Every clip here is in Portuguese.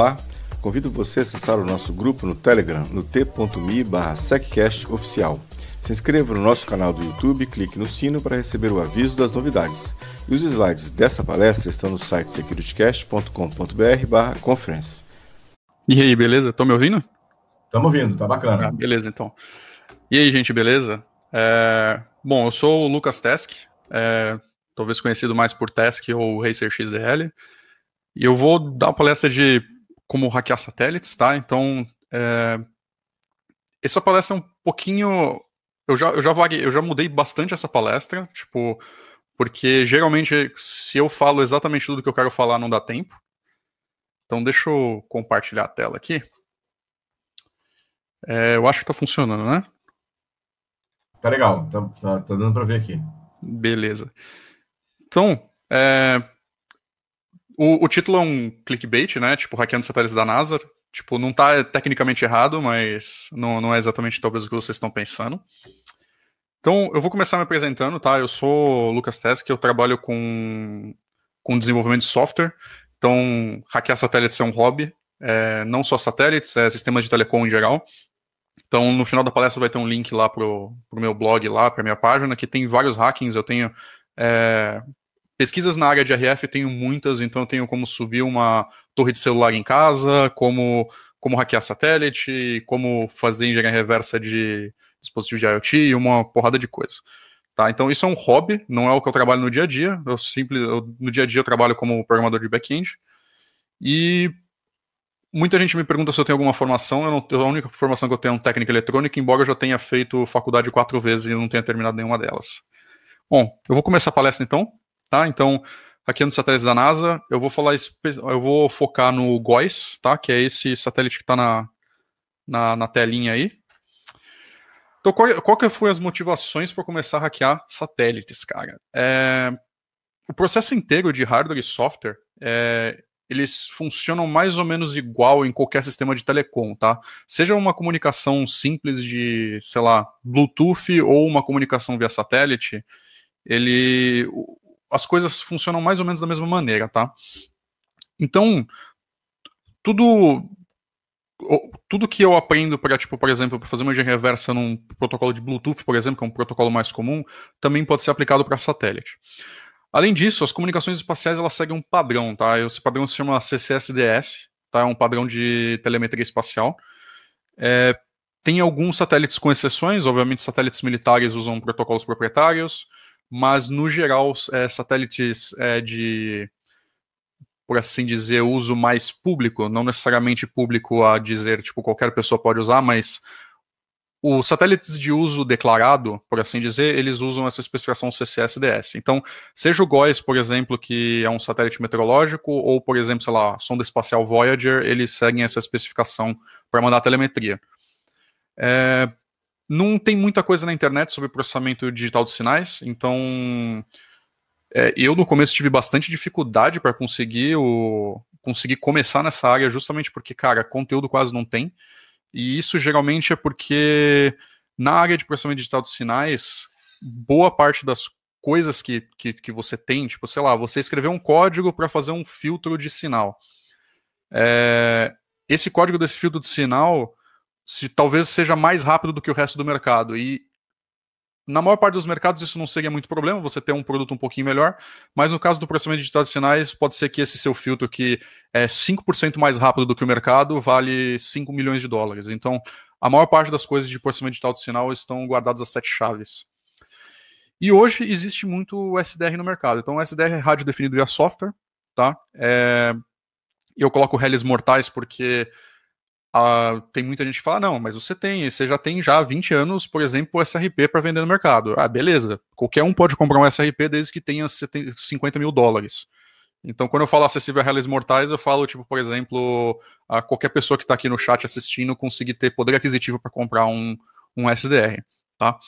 Olá, convido você a acessar o nosso grupo no Telegram no t.me seccastoficial. Se inscreva no nosso canal do YouTube, clique no sino para receber o aviso das novidades. E os slides dessa palestra estão no site securitycast.com.br conference. E aí, beleza? Estão me ouvindo? Estamos ouvindo, tá bacana. Ah, beleza, então. E aí, gente, beleza? É... Bom, eu sou o Lucas Tesk, é... talvez conhecido mais por Tesk ou Racer XL, e eu vou dar uma palestra de como hackear satélites, tá? Então, é... essa palestra é um pouquinho. Eu já, eu, já vaguei, eu já mudei bastante essa palestra, tipo, porque geralmente se eu falo exatamente tudo que eu quero falar, não dá tempo. Então, deixa eu compartilhar a tela aqui. É, eu acho que tá funcionando, né? Tá legal, tá, tá, tá dando para ver aqui. Beleza. Então, é, o, o título é um clickbait, né? Tipo, hackeando satélites da NASA. Tipo, não tá tecnicamente errado, mas não, não é exatamente talvez o que vocês estão pensando. Então, eu vou começar me apresentando, tá? Eu sou o Lucas Tesk, eu trabalho com, com desenvolvimento de software. Então, hackear satélites é um hobby. É, não só satélites, é sistemas de telecom em geral. Então, no final da palestra vai ter um link lá pro, pro meu blog, lá pra minha página, que tem vários hackings. Eu tenho é, Pesquisas na área de RF eu tenho muitas, então eu tenho como subir uma torre de celular em casa, como, como hackear satélite, como fazer engenharia reversa de dispositivos de IoT, uma porrada de coisas. Tá, então isso é um hobby, não é o que eu trabalho no dia a dia. Eu simples, eu, no dia a dia eu trabalho como programador de back-end. E muita gente me pergunta se eu tenho alguma formação. Eu não, a única formação que eu tenho é técnica eletrônica, embora eu já tenha feito faculdade quatro vezes e não tenha terminado nenhuma delas. Bom, eu vou começar a palestra então tá? Então, aqui nos satélites da NASA, eu vou falar, eu vou focar no GOES, tá? Que é esse satélite que está na, na, na, telinha aí. Então, qual, qual que foi as motivações para começar a hackear satélites, cara? É, o processo inteiro de hardware e software, é, eles funcionam mais ou menos igual em qualquer sistema de telecom, tá? Seja uma comunicação simples de, sei lá, Bluetooth ou uma comunicação via satélite, ele as coisas funcionam mais ou menos da mesma maneira, tá? Então, tudo tudo que eu aprendo para, tipo, por exemplo, para fazer uma engenharia reversa num protocolo de Bluetooth, por exemplo, que é um protocolo mais comum, também pode ser aplicado para satélite. Além disso, as comunicações espaciais elas seguem um padrão, tá? Esse padrão se chama CCSDS, tá? É um padrão de telemetria espacial. É, tem alguns satélites com exceções, obviamente satélites militares usam protocolos proprietários, mas no geral é, satélites é, de por assim dizer uso mais público, não necessariamente público a dizer tipo qualquer pessoa pode usar, mas os satélites de uso declarado, por assim dizer, eles usam essa especificação CCSDS. Então, seja o GOES, por exemplo, que é um satélite meteorológico, ou, por exemplo, sei lá, a sonda espacial Voyager, eles seguem essa especificação para mandar telemetria. É, não tem muita coisa na internet sobre processamento digital de sinais, então é, eu no começo tive bastante dificuldade para conseguir o conseguir começar nessa área, justamente porque, cara, conteúdo quase não tem. E isso geralmente é porque na área de processamento digital de sinais, boa parte das coisas que, que, que você tem, tipo, sei lá, você escreveu um código para fazer um filtro de sinal. É, esse código desse filtro de sinal se talvez seja mais rápido do que o resto do mercado. E na maior parte dos mercados isso não seria muito problema, você ter um produto um pouquinho melhor, mas no caso do processamento digital de sinais, pode ser que esse seu filtro que é 5% mais rápido do que o mercado vale 5 milhões de dólares. Então, a maior parte das coisas de processamento digital de sinal estão guardadas a sete chaves. E hoje existe muito SDR no mercado. Então, SDR é rádio definido via software, tá? É... Eu coloco reles mortais porque ah, tem muita gente que fala, não, mas você tem, você já tem já há 20 anos, por exemplo, o SRP para vender no mercado. Ah, beleza, qualquer um pode comprar um SRP desde que tenha 50 mil dólares. Então, quando eu falo acessível a reais mortais, eu falo, tipo, por exemplo, a qualquer pessoa que está aqui no chat assistindo conseguir ter poder aquisitivo para comprar um, um SDR, tá?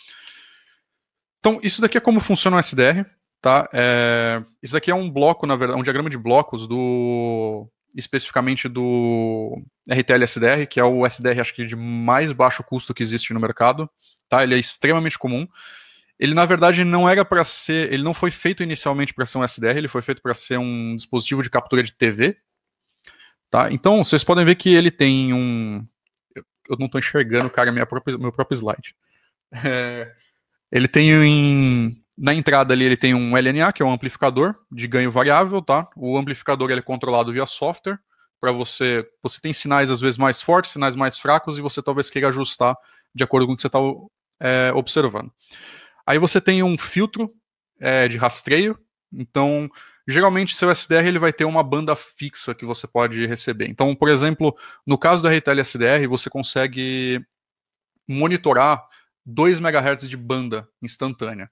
Então, isso daqui é como funciona o SDR, tá? É, isso daqui é um bloco, na verdade, é um diagrama de blocos do, especificamente do RTL SDR, que é o SDR acho que de mais baixo custo que existe no mercado, tá? Ele é extremamente comum. Ele na verdade não era para ser, ele não foi feito inicialmente para ser um SDR, ele foi feito para ser um dispositivo de captura de TV, tá? Então vocês podem ver que ele tem um, eu não estou enxergando, cara, minha própria, meu próprio slide. É... Ele tem em na entrada ali ele tem um LNA, que é um amplificador de ganho variável, tá? O amplificador ele é controlado via software, para você, você tem sinais às vezes mais fortes, sinais mais fracos, e você talvez queira ajustar de acordo com o que você está é, observando. Aí você tem um filtro é, de rastreio, então geralmente seu SDR ele vai ter uma banda fixa que você pode receber. Então, por exemplo, no caso da RTL SDR, você consegue monitorar 2 MHz de banda instantânea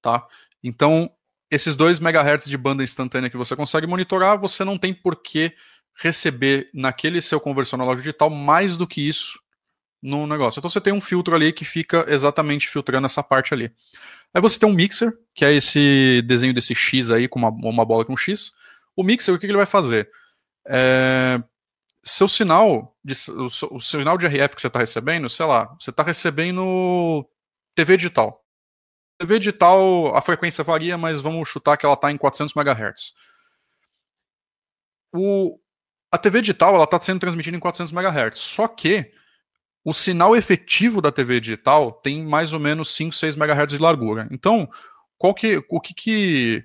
tá? Então, esses 2 MHz de banda instantânea que você consegue monitorar, você não tem por que receber naquele seu conversor analógico digital mais do que isso no negócio. Então você tem um filtro ali que fica exatamente filtrando essa parte ali. Aí você tem um mixer, que é esse desenho desse X aí, com uma, uma bola com um X. O mixer, o que ele vai fazer? É... Seu sinal, de, o, o sinal de RF que você está recebendo, sei lá, você está recebendo TV digital, TV digital, a frequência varia, mas vamos chutar que ela está em 400 MHz. O, a TV digital ela está sendo transmitida em 400 MHz, só que o sinal efetivo da TV digital tem mais ou menos 5, 6 MHz de largura. Então, qual que, o que, que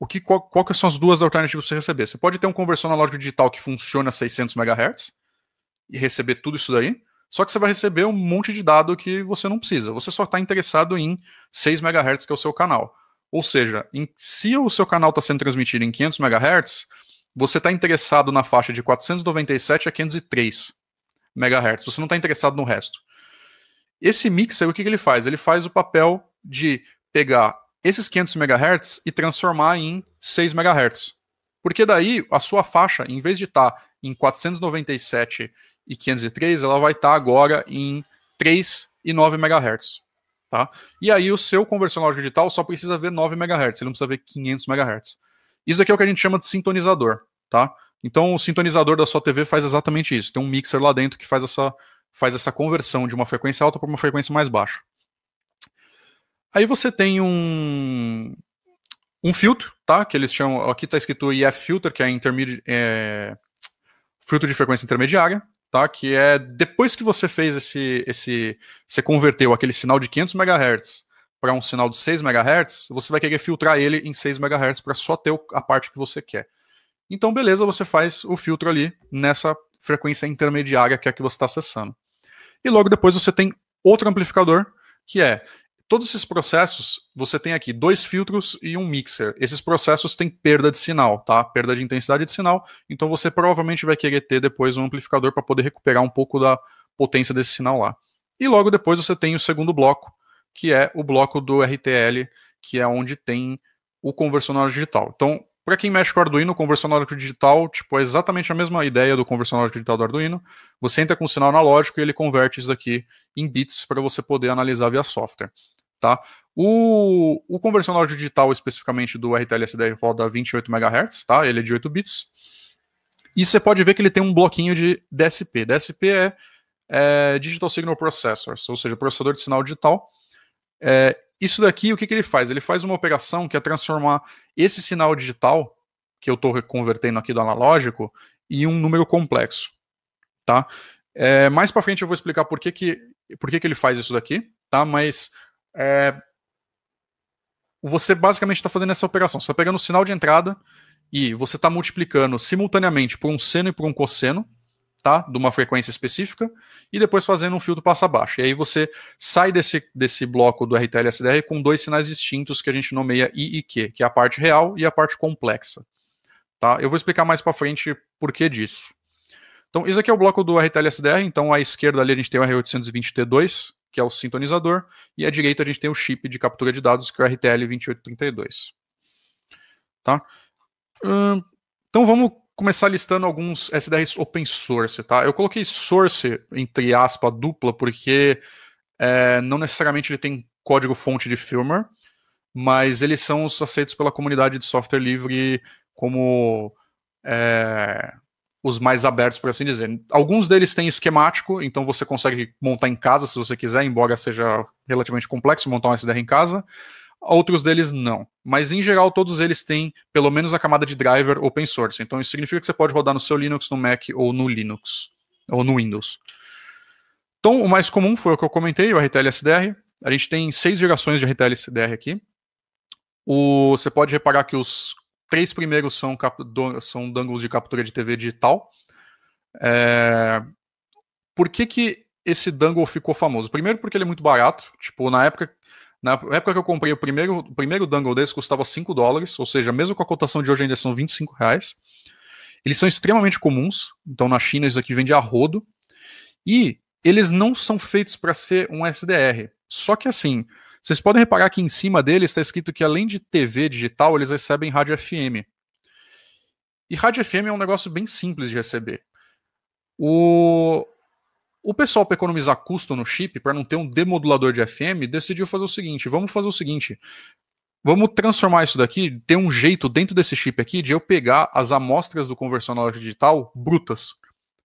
o que, qual, qual que são as duas alternativas para você receber? Você pode ter um conversor analógico digital que funciona a 600 MHz e receber tudo isso daí, só que você vai receber um monte de dado que você não precisa. Você só está interessado em 6 MHz, que é o seu canal. Ou seja, em, se o seu canal está sendo transmitido em 500 MHz, você está interessado na faixa de 497 a 503 MHz. Você não está interessado no resto. Esse mixer, o que, que ele faz? Ele faz o papel de pegar esses 500 MHz e transformar em 6 MHz. Porque daí a sua faixa, em vez de estar tá em 497 e 503, ela vai estar tá agora em 3 e 9 MHz. Tá? E aí o seu conversor analógico digital só precisa ver 9 MHz, ele não precisa ver 500 MHz. Isso aqui é o que a gente chama de sintonizador, tá? Então o sintonizador da sua TV faz exatamente isso. Tem um mixer lá dentro que faz essa, faz essa conversão de uma frequência alta para uma frequência mais baixa. Aí você tem um, um filtro, tá? Que eles chamam. Aqui está escrito IF filter, que é, é filtro de frequência intermediária tá? Que é depois que você fez esse, esse, você converteu aquele sinal de 500 MHz para um sinal de 6 MHz, você vai querer filtrar ele em 6 MHz para só ter a parte que você quer. Então, beleza, você faz o filtro ali nessa frequência intermediária que é a que você está acessando. E logo depois você tem outro amplificador, que é Todos esses processos, você tem aqui dois filtros e um mixer. Esses processos têm perda de sinal, tá? Perda de intensidade de sinal. Então você provavelmente vai querer ter depois um amplificador para poder recuperar um pouco da potência desse sinal lá. E logo depois você tem o segundo bloco, que é o bloco do RTL, que é onde tem o conversionório digital. Então, para quem mexe com o Arduino, o conversionório digital tipo, é exatamente a mesma ideia do conversionório digital do Arduino. Você entra com o sinal analógico e ele converte isso daqui em bits para você poder analisar via software. Tá? O, o conversional digital, especificamente do RTL-SD, roda 28 MHz, tá? ele é de 8 bits. E você pode ver que ele tem um bloquinho de DSP. DSP é, é Digital Signal Processors, ou seja, processador de sinal digital. É, isso daqui, o que, que ele faz? Ele faz uma operação que é transformar esse sinal digital, que eu estou convertendo aqui do analógico, em um número complexo. Tá? É, mais para frente eu vou explicar por que, que, por que, que ele faz isso daqui, tá? mas é, você basicamente está fazendo essa operação. Você está pegando o sinal de entrada e você está multiplicando simultaneamente por um seno e por um cosseno, tá? De uma frequência específica, e depois fazendo um filtro passa baixo. E aí você sai desse, desse bloco do RTL SDR com dois sinais distintos que a gente nomeia I e Q, que é a parte real e a parte complexa. Tá? Eu vou explicar mais para frente por que disso. Então, isso aqui é o bloco do RTL SDR, então à esquerda ali a gente tem o R820T2, que é o sintonizador, e à direita a gente tem o chip de captura de dados, que é o RTL2832. Tá? Hum, então vamos começar listando alguns SDRs open source, tá? Eu coloquei source entre aspas dupla porque é, não necessariamente ele tem código fonte de firmware, mas eles são os aceitos pela comunidade de software livre como é, os mais abertos, por assim dizer. Alguns deles têm esquemático, então você consegue montar em casa se você quiser, embora seja relativamente complexo montar um SDR em casa. Outros deles não. Mas em geral, todos eles têm pelo menos a camada de driver open source. Então isso significa que você pode rodar no seu Linux, no Mac ou no Linux, ou no Windows. Então, o mais comum foi o que eu comentei, o RTL-SDR. A gente tem seis gerações de RTL-SDR aqui. O, você pode reparar que os três primeiros são, são dongles de captura de TV digital. É... Por que, que esse dangle ficou famoso? Primeiro porque ele é muito barato. Tipo, na época, na época que eu comprei o primeiro, o primeiro dangle desse custava 5 dólares, ou seja, mesmo com a cotação de hoje ainda são 25 reais. Eles são extremamente comuns, então na China isso aqui vende a rodo. E eles não são feitos para ser um SDR. Só que assim, vocês podem reparar que em cima dele está escrito que além de TV digital, eles recebem rádio FM. E rádio FM é um negócio bem simples de receber. O, o pessoal, para economizar custo no chip, para não ter um demodulador de FM, decidiu fazer o seguinte: vamos fazer o seguinte. Vamos transformar isso daqui, ter um jeito dentro desse chip aqui de eu pegar as amostras do conversor analógico digital brutas.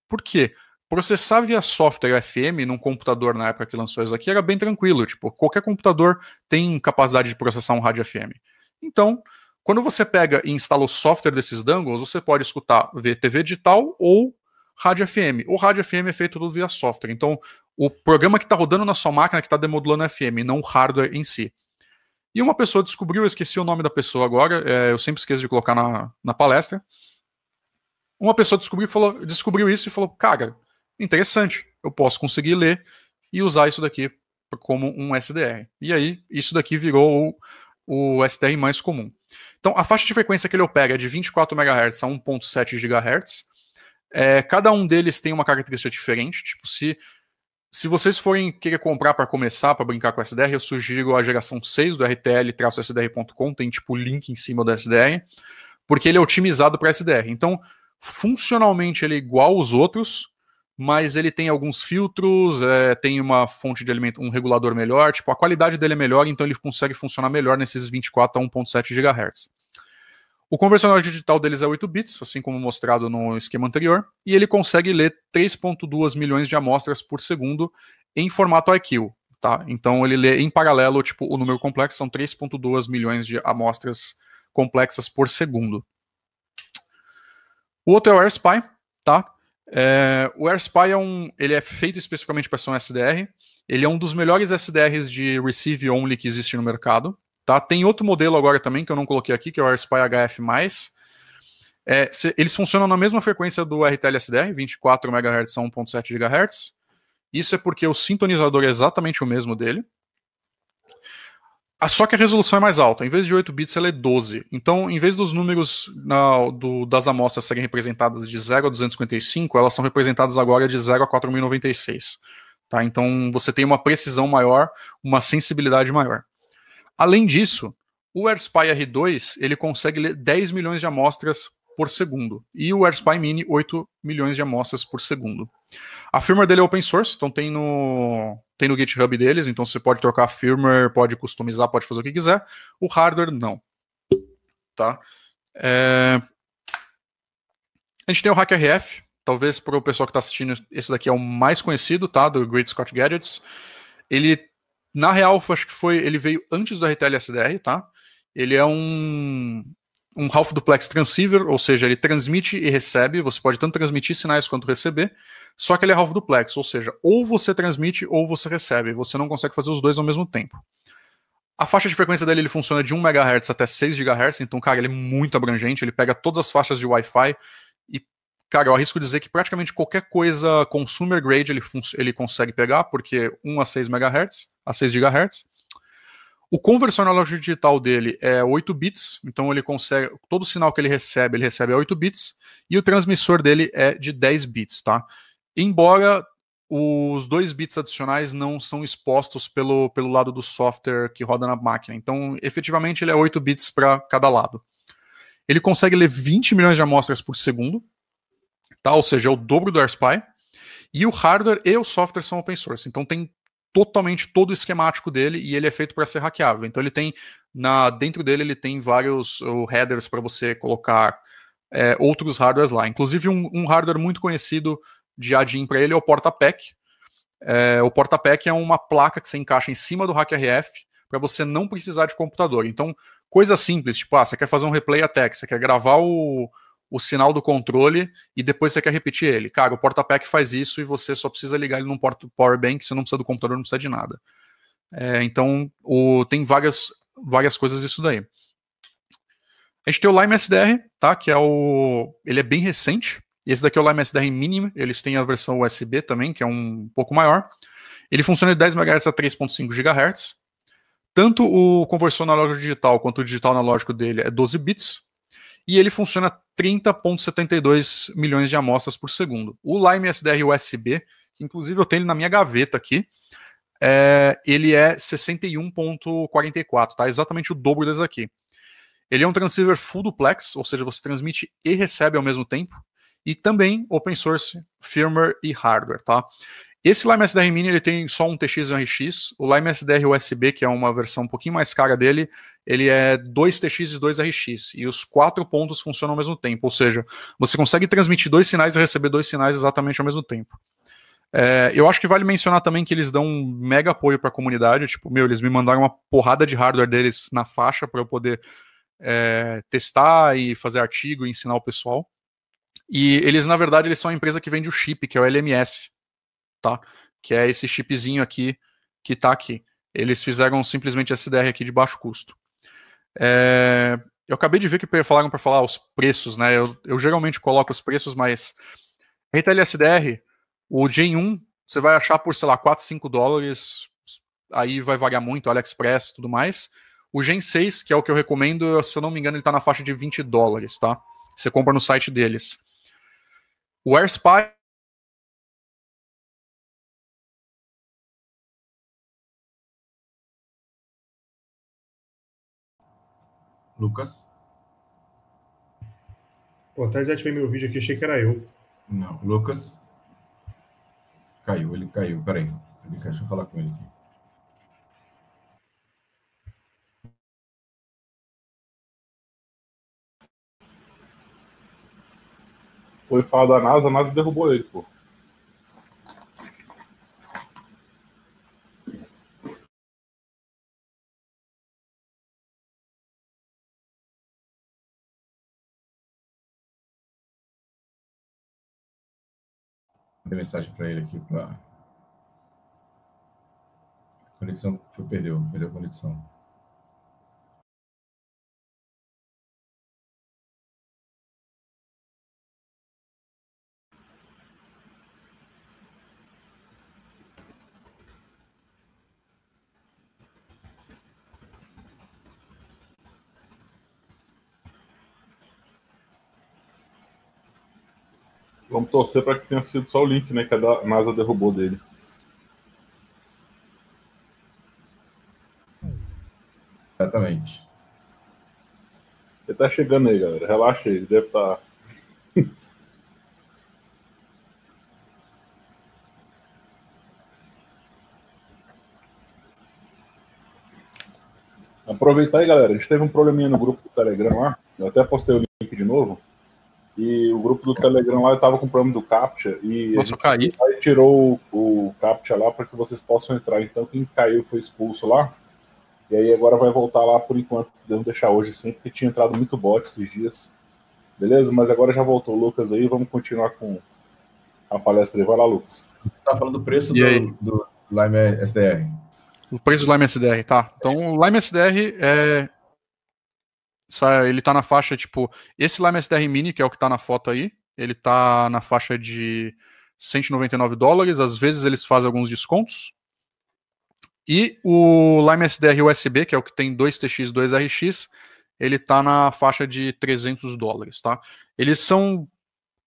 Por quê? processar via software FM num computador na época que lançou isso aqui era bem tranquilo, tipo, qualquer computador tem capacidade de processar um rádio FM. Então, quando você pega e instala o software desses dangles, você pode escutar VTV digital ou rádio FM. O rádio FM é feito tudo via software. Então, o programa que está rodando na sua máquina que está demodulando FM, não o hardware em si. E uma pessoa descobriu, eu esqueci o nome da pessoa agora, é, eu sempre esqueço de colocar na, na palestra. Uma pessoa descobriu, falou, descobriu isso e falou: Cara, interessante. Eu posso conseguir ler e usar isso daqui como um SDR. E aí, isso daqui virou o, o SDR mais comum. Então, a faixa de frequência que ele opera é de 24 MHz a 1.7 GHz. É, cada um deles tem uma característica diferente. Tipo, se, se vocês forem querer comprar para começar, para brincar com o SDR, eu sugiro a geração 6 do RTL-SDR.com, tem tipo link em cima do SDR, porque ele é otimizado para SDR. Então, funcionalmente ele é igual aos outros, mas ele tem alguns filtros, é, tem uma fonte de alimento, um regulador melhor, tipo, a qualidade dele é melhor, então ele consegue funcionar melhor nesses 24 a 1.7 GHz. O conversionador digital deles é 8 bits, assim como mostrado no esquema anterior, e ele consegue ler 3.2 milhões de amostras por segundo em formato IQ, tá? Então ele lê em paralelo, tipo, o número complexo são 3.2 milhões de amostras complexas por segundo. O outro é o AirSpy, tá? É, o AirSpy é um, ele é feito especificamente para ser um SDR. Ele é um dos melhores SDRs de receive only que existe no mercado. Tá? Tem outro modelo agora também que eu não coloquei aqui, que é o AirSpy HF+. É, se, eles funcionam na mesma frequência do RTL SDR, 24 MHz a 1.7 GHz. Isso é porque o sintonizador é exatamente o mesmo dele, ah, só que a resolução é mais alta. Em vez de 8 bits, ela é 12. Então, em vez dos números na, do, das amostras serem representadas de 0 a 255, elas são representadas agora de 0 a 4096. Tá? Então, você tem uma precisão maior, uma sensibilidade maior. Além disso, o AirSpy R2 ele consegue ler 10 milhões de amostras por segundo. E o AirSpy Mini, 8 milhões de amostras por segundo. A firmware dele é open source, então tem no, tem no GitHub deles, então você pode trocar a firmware, pode customizar, pode fazer o que quiser. O hardware, não. Tá? É... A gente tem o HackRF talvez para o pessoal que está assistindo, esse daqui é o mais conhecido, tá? Do Great Scott Gadgets. Ele, na real, acho que foi, ele veio antes do RTL SDR, tá? Ele é um, um half duplex transceiver, ou seja, ele transmite e recebe, você pode tanto transmitir sinais quanto receber, só que ele é half duplex, ou seja, ou você transmite ou você recebe, você não consegue fazer os dois ao mesmo tempo. A faixa de frequência dele ele funciona de 1 MHz até 6 GHz, então, cara, ele é muito abrangente, ele pega todas as faixas de Wi-Fi e, cara, eu arrisco dizer que praticamente qualquer coisa consumer grade ele, ele consegue pegar, porque 1 a 6 MHz, a 6 GHz, o conversor analógico digital dele é 8 bits, então ele consegue. Todo sinal que ele recebe, ele recebe a 8 bits, e o transmissor dele é de 10 bits, tá? Embora os dois bits adicionais não são expostos pelo, pelo lado do software que roda na máquina. Então, efetivamente, ele é 8 bits para cada lado. Ele consegue ler 20 milhões de amostras por segundo, tá? ou seja, é o dobro do AirSpy. E o hardware e o software são open source. Então, tem totalmente todo o esquemático dele e ele é feito para ser hackeável. Então ele tem na dentro dele ele tem vários headers para você colocar é, outros hardwares lá. Inclusive um, um hardware muito conhecido de Adin para ele é o PortaPack. É, o PortaPack é uma placa que você encaixa em cima do HackRF para você não precisar de computador. Então coisa simples, tipo, ah, você quer fazer um replay até, você quer gravar o, o sinal do controle e depois você quer repetir ele. Cara, o porta-pack faz isso e você só precisa ligar ele num power bank, você não precisa do computador, não precisa de nada. É, então, o, tem várias, várias coisas disso daí. A gente tem o Lime SDR, tá? Que é o. Ele é bem recente. Esse daqui é o Lime SDR Mini. Eles têm a versão USB também, que é um pouco maior. Ele funciona de 10 MHz a 3.5 GHz. Tanto o conversor analógico digital quanto o digital analógico dele é 12 bits. E ele funciona 30,72 milhões de amostras por segundo. O Lime SDR USB, que inclusive eu tenho ele na minha gaveta aqui, é, ele é 61,44, tá? Exatamente o dobro desse aqui. Ele é um transceiver full duplex, ou seja, você transmite e recebe ao mesmo tempo, e também open source, firmware e hardware, tá? Esse Lime SDR Mini ele tem só um TX e um RX. O Lime SDR USB, que é uma versão um pouquinho mais cara dele, ele é dois TX e dois RX. E os quatro pontos funcionam ao mesmo tempo. Ou seja, você consegue transmitir dois sinais e receber dois sinais exatamente ao mesmo tempo. É, eu acho que vale mencionar também que eles dão um mega apoio para a comunidade. Tipo, meu, eles me mandaram uma porrada de hardware deles na faixa para eu poder é, testar e fazer artigo e ensinar o pessoal. E eles, na verdade, eles são a empresa que vende o chip, que é o LMS tá? Que é esse chipzinho aqui que tá aqui. Eles fizeram simplesmente SDR aqui de baixo custo. É, eu acabei de ver que falaram para falar os preços, né? Eu, eu, geralmente coloco os preços, mas Retail SDR, o Gen 1, você vai achar por, sei lá, 4, 5 dólares, aí vai variar muito, AliExpress e tudo mais. O Gen 6, que é o que eu recomendo, se eu não me engano, ele está na faixa de 20 dólares, tá? Você compra no site deles. O AirSpy Lucas. Pô, até tive meu vídeo aqui, achei que era eu. Não, Lucas. Caiu, ele caiu. Peraí. Ele deixa eu falar com ele aqui. Foi falar da NASA, a NASA derrubou ele, pô. Tem mensagem para ele aqui para. Conexão foi, perdeu, perdeu a conexão. Vamos torcer para que tenha sido só o Link, né? Que é a NASA derrubou dele. Exatamente. Ele tá chegando aí, galera. Relaxa aí, ele deve estar. Tá... Aproveitar aí, galera. A gente teve um probleminha no grupo do Telegram lá. Eu até postei o link de novo. E o grupo do Telegram lá estava com problema do CAPTCHA. E Nossa, caí. Aí tirou o, o CAPTCHA lá para que vocês possam entrar. Então, quem caiu foi expulso lá. E aí agora vai voltar lá por enquanto. Devemos deixar hoje sim, porque tinha entrado muito bot esses dias. Beleza? Mas agora já voltou o Lucas aí. Vamos continuar com a palestra aí. Vai lá, Lucas. Você está falando do preço do, do Lime SDR. O preço do Lime SDR, tá. Então, o Lime SDR é ele tá na faixa, tipo, esse Lime SDR Mini, que é o que tá na foto aí, ele tá na faixa de 199 dólares, às vezes eles fazem alguns descontos. E o Lime SDR USB, que é o que tem 2TX, 2RX, ele tá na faixa de 300 dólares, tá? Eles são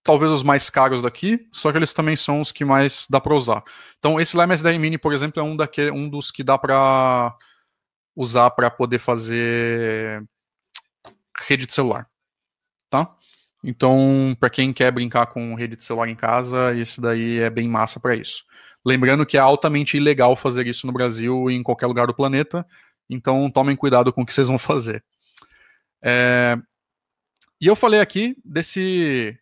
talvez os mais caros daqui, só que eles também são os que mais dá para usar. Então, esse Lime SDR Mini, por exemplo, é um, daquele, um dos que dá para usar para poder fazer rede de celular, tá? Então, para quem quer brincar com rede de celular em casa, esse daí é bem massa para isso. Lembrando que é altamente ilegal fazer isso no Brasil e em qualquer lugar do planeta, então tomem cuidado com o que vocês vão fazer. É... E eu falei aqui desse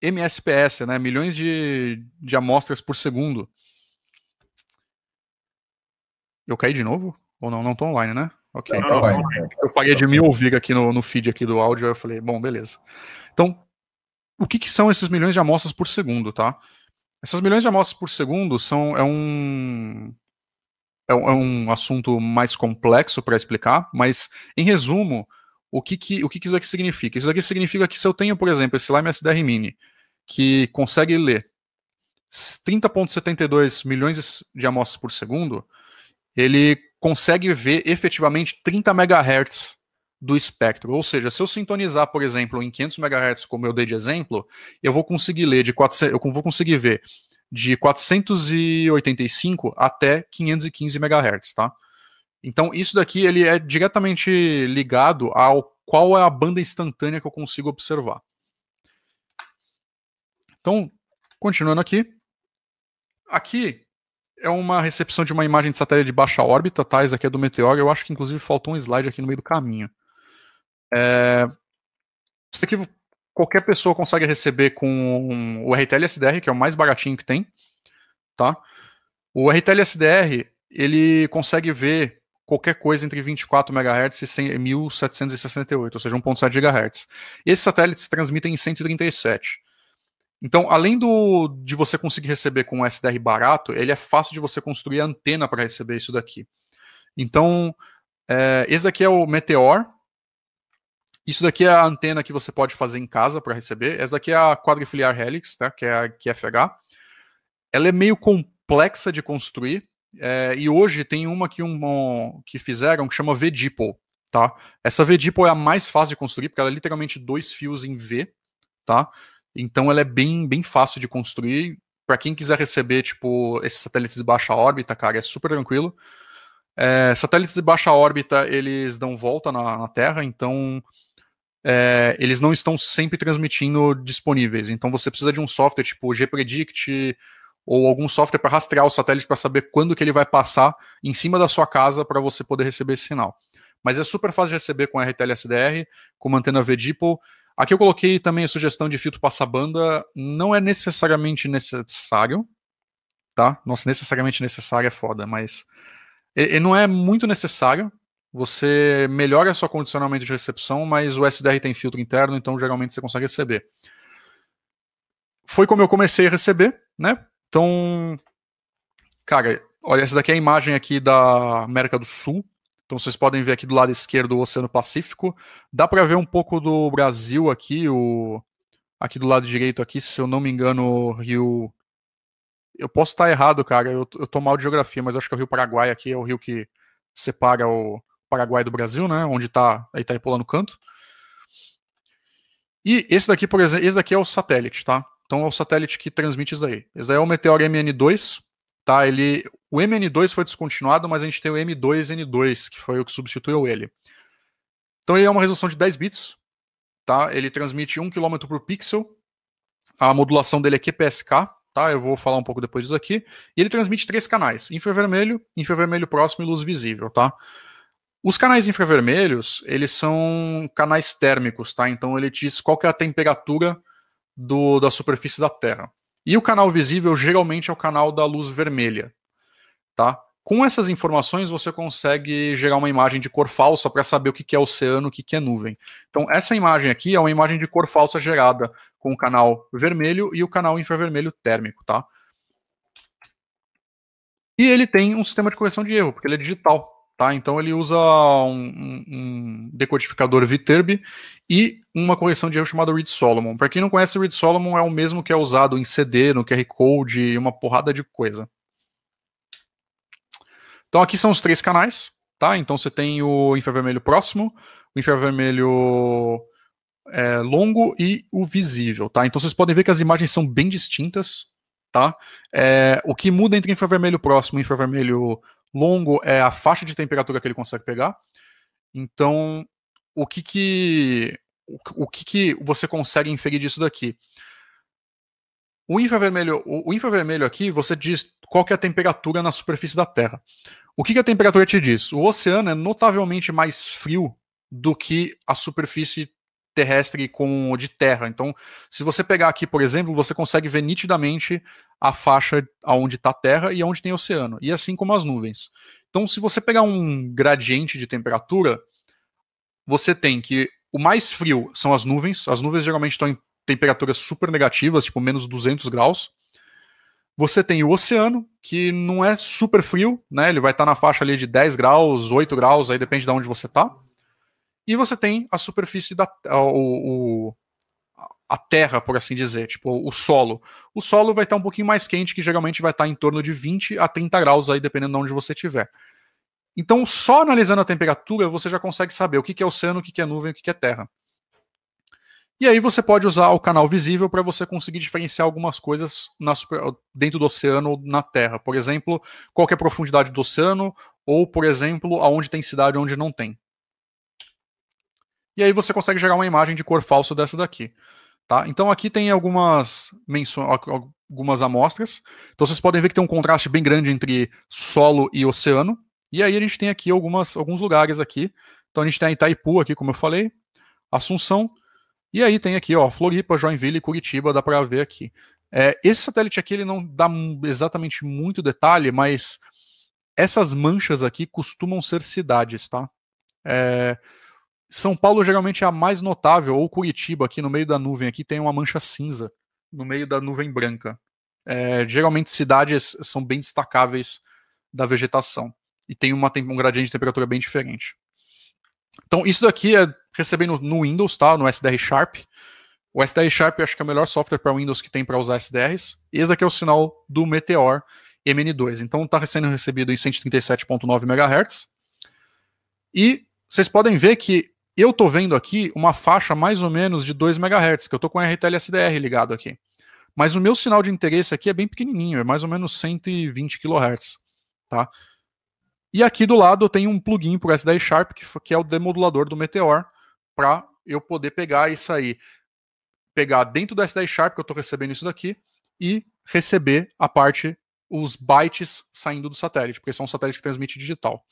MSPS, né, milhões de, de amostras por segundo. Eu caí de novo? Ou não? Não estou online, né? Ok, não, então Não, eu paguei de me ouvir aqui no, no feed aqui do áudio, eu falei, bom, beleza. Então, o que, que são esses milhões de amostras por segundo, tá? Essas milhões de amostras por segundo são é um é um, é um assunto mais complexo para explicar, mas em resumo, o que que o que, que isso aqui significa? Isso aqui significa que se eu tenho, por exemplo, esse Lime SDR Mini que consegue ler 30.72 milhões de amostras por segundo, ele consegue ver efetivamente 30 MHz do espectro. Ou seja, se eu sintonizar, por exemplo, em 500 MHz, como eu dei de exemplo, eu vou conseguir ler de 400, eu vou conseguir ver de 485 até 515 MHz, tá? Então, isso daqui ele é diretamente ligado ao qual é a banda instantânea que eu consigo observar. Então, continuando aqui, aqui é uma recepção de uma imagem de satélite de baixa órbita, tá? Isso aqui é do Meteor. Eu acho que inclusive faltou um slide aqui no meio do caminho. É... Isso aqui qualquer pessoa consegue receber com o RTL-SDR, que é o mais baratinho que tem, tá? O RTL-SDR, ele consegue ver qualquer coisa entre 24 MHz e 1768, ou seja, 1.7 GHz. Esses satélites transmitem em 137. Então, além do, de você conseguir receber com um SDR barato, ele é fácil de você construir a antena para receber isso daqui. Então, é, esse daqui é o Meteor. Isso daqui é a antena que você pode fazer em casa para receber. Essa daqui é a quadrifiliar helix, tá? que é a QFH. É ela é meio complexa de construir. É, e hoje tem uma que, um, que fizeram que chama VDIPO. Tá? Essa VDIPO é a mais fácil de construir, porque ela é literalmente dois fios em V. Tá? Então ela é bem, bem fácil de construir. Para quem quiser receber, tipo, esses satélites de baixa órbita, cara, é super tranquilo. É, satélites de baixa órbita, eles dão volta na, na Terra, então é, eles não estão sempre transmitindo disponíveis. Então você precisa de um software tipo GPredict ou algum software para rastrear o satélite para saber quando que ele vai passar em cima da sua casa para você poder receber esse sinal. Mas é super fácil de receber com RTL SDR, com antena V VDIPL Aqui eu coloquei também a sugestão de fito passabanda, não é necessariamente necessário, tá? Nossa, necessariamente necessário é foda, mas ele não é muito necessário. Você melhora seu condicionamento de recepção, mas o SDR tem filtro interno, então geralmente você consegue receber. Foi como eu comecei a receber, né? Então, cara, olha, essa daqui é a imagem aqui da América do Sul, então vocês podem ver aqui do lado esquerdo o Oceano Pacífico. Dá para ver um pouco do Brasil aqui, o aqui do lado direito aqui, se eu não me engano, o Rio Eu posso estar errado, cara. Eu, eu tô mal de geografia, mas acho que é o Rio Paraguai aqui é o rio que separa o Paraguai do Brasil, né? Onde tá aí tá aí pulando canto. E esse daqui, por exemplo, esse daqui é o satélite, tá? Então é o satélite que transmite isso aí. Esse aí é o Meteor MN2, tá? Ele, o MN2 foi descontinuado, mas a gente tem o M2N2, que foi o que substituiu ele. Então ele é uma resolução de 10 bits, tá? Ele transmite 1 km por pixel. A modulação dele é QPSK, tá? Eu vou falar um pouco depois disso aqui. E ele transmite três canais: infravermelho, infravermelho próximo e luz visível, tá? Os canais infravermelhos, eles são canais térmicos, tá? Então ele diz qual que é a temperatura do, da superfície da Terra. E o canal visível geralmente é o canal da luz vermelha, tá? Com essas informações, você consegue gerar uma imagem de cor falsa para saber o que é oceano, o que é nuvem. Então, essa imagem aqui é uma imagem de cor falsa gerada com o canal vermelho e o canal infravermelho térmico, tá? E ele tem um sistema de correção de erro, porque ele é digital, tá? Então, ele usa um, um decodificador Viterbi e uma correção de erro chamada Reed Solomon. Para quem não conhece, Reed Solomon é o mesmo que é usado em CD, no QR Code, uma porrada de coisa, então aqui são os três canais, tá? Então você tem o infravermelho próximo, o infravermelho é, longo e o visível, tá? Então vocês podem ver que as imagens são bem distintas, tá? É, o que muda entre infravermelho próximo e infravermelho longo é a faixa de temperatura que ele consegue pegar. Então, o que que o, que que você consegue inferir disso daqui? O infravermelho, o infravermelho aqui, você diz qual que é a temperatura na superfície da Terra. O que, que a temperatura te diz? O oceano é notavelmente mais frio do que a superfície terrestre com de terra. Então, se você pegar aqui, por exemplo, você consegue ver nitidamente a faixa aonde está a terra e aonde tem oceano, e assim como as nuvens. Então, se você pegar um gradiente de temperatura, você tem que o mais frio são as nuvens. As nuvens geralmente estão em temperaturas super negativas, tipo menos 200 graus. Você tem o oceano, que não é super frio, né? Ele vai estar tá na faixa ali de 10 graus, 8 graus, aí depende de onde você tá. E você tem a superfície da o, o a terra, por assim dizer, tipo o solo. O solo vai estar tá um pouquinho mais quente, que geralmente vai estar tá em torno de 20 a 30 graus aí dependendo de onde você estiver. Então, só analisando a temperatura, você já consegue saber o que, que é oceano, o que, que é nuvem, o que, que é terra. E aí você pode usar o canal visível para você conseguir diferenciar algumas coisas dentro do oceano ou na Terra. Por exemplo, qual é a profundidade do oceano, ou, por exemplo, aonde tem cidade e onde não tem. E aí você consegue gerar uma imagem de cor falsa dessa daqui. Tá? Então aqui tem algumas menções, algumas amostras. Então vocês podem ver que tem um contraste bem grande entre solo e oceano. E aí a gente tem aqui algumas, alguns lugares aqui. Então a gente tem Itaipu aqui, como eu falei, Assunção, e aí tem aqui, ó, Floripa, Joinville e Curitiba, dá para ver aqui. É, esse satélite aqui ele não dá exatamente muito detalhe, mas essas manchas aqui costumam ser cidades, tá? É, São Paulo geralmente é a mais notável, ou Curitiba, aqui no meio da nuvem, aqui tem uma mancha cinza no meio da nuvem branca. É, geralmente cidades são bem destacáveis da vegetação e tem uma, um gradiente de temperatura bem diferente. Então, isso daqui é recebendo no, Windows, tá? No SDR Sharp. O SDR Sharp eu acho que é o melhor software para Windows que tem para usar SDRs. esse aqui é o sinal do Meteor MN2. Então está sendo recebido em 137.9 MHz. E vocês podem ver que eu estou vendo aqui uma faixa mais ou menos de 2 MHz, que eu estou com RTL SDR ligado aqui. Mas o meu sinal de interesse aqui é bem pequenininho, é mais ou menos 120 kHz. Tá? E aqui do lado eu tenho um plugin para o S10 Sharp, que, que é o demodulador do Meteor, para eu poder pegar isso aí, pegar dentro do S10 Sharp, que eu estou recebendo isso daqui, e receber a parte, os bytes saindo do satélite, porque são um satélite que transmite digital.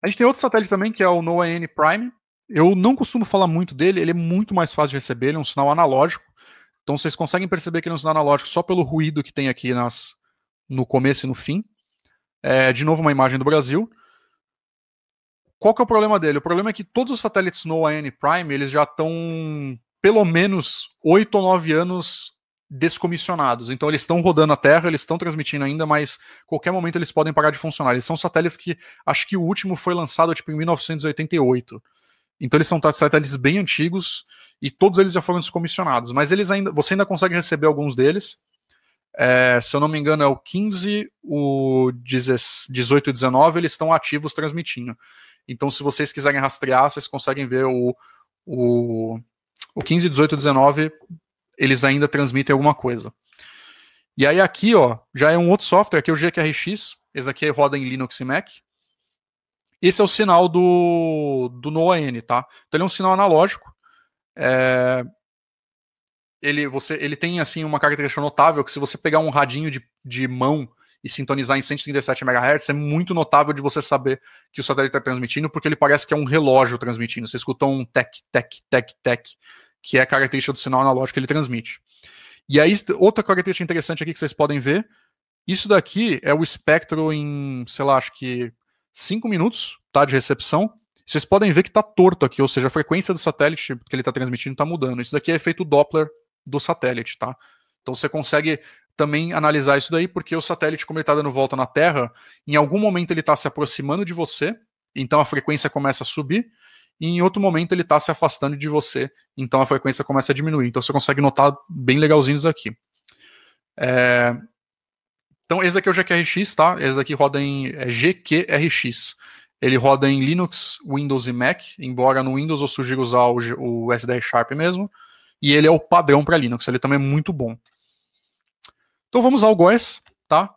A gente tem outro satélite também, que é o NOAA-N Prime. Eu não costumo falar muito dele, ele é muito mais fácil de receber, ele é um sinal analógico. Então vocês conseguem perceber que ele é um sinal analógico só pelo ruído que tem aqui nas, no começo e no fim. É, de novo, uma imagem do Brasil. Qual que é o problema dele? O problema é que todos os satélites NOAA Prime eles já estão pelo menos 8 ou 9 anos descomissionados. Então eles estão rodando a Terra, eles estão transmitindo ainda, mas qualquer momento eles podem parar de funcionar. Eles são satélites que acho que o último foi lançado tipo em 1988. Então eles são satélites bem antigos e todos eles já foram descomissionados, mas eles ainda, você ainda consegue receber alguns deles. É, se eu não me engano, é o 15, o 18 e 19, eles estão ativos transmitindo. Então, se vocês quiserem rastrear, vocês conseguem ver o, o, o 15, 18 e 19, eles ainda transmitem alguma coisa. E aí aqui, ó, já é um outro software, aqui é o GQRX, esse aqui roda em Linux e Mac. Esse é o sinal do, do NoAN, tá? Então ele é um sinal analógico. É, ele, você, ele tem assim uma característica notável que se você pegar um radinho de, de mão e sintonizar em 137 MHz, é muito notável de você saber que o satélite está transmitindo, porque ele parece que é um relógio transmitindo. Você escuta um tec, tec, tec, tec, que é a característica do sinal analógico que ele transmite. E aí, outra característica interessante aqui que vocês podem ver, isso daqui é o espectro em, sei lá, acho que 5 minutos tá, de recepção. Vocês podem ver que está torto aqui, ou seja, a frequência do satélite que ele está transmitindo está mudando. Isso daqui é efeito Doppler do satélite, tá? Então você consegue também analisar isso daí, porque o satélite, como ele está dando volta na Terra, em algum momento ele está se aproximando de você, então a frequência começa a subir, e em outro momento ele está se afastando de você, então a frequência começa a diminuir. Então você consegue notar bem legalzinhos aqui. É... Então esse aqui é o GQRX, tá? Esse daqui roda em é GQRX. Ele roda em Linux, Windows e Mac, embora no Windows eu sugiro usar o, o S10 Sharp mesmo e ele é o padrão para Linux, ele também é muito bom. Então vamos ao GOES, tá?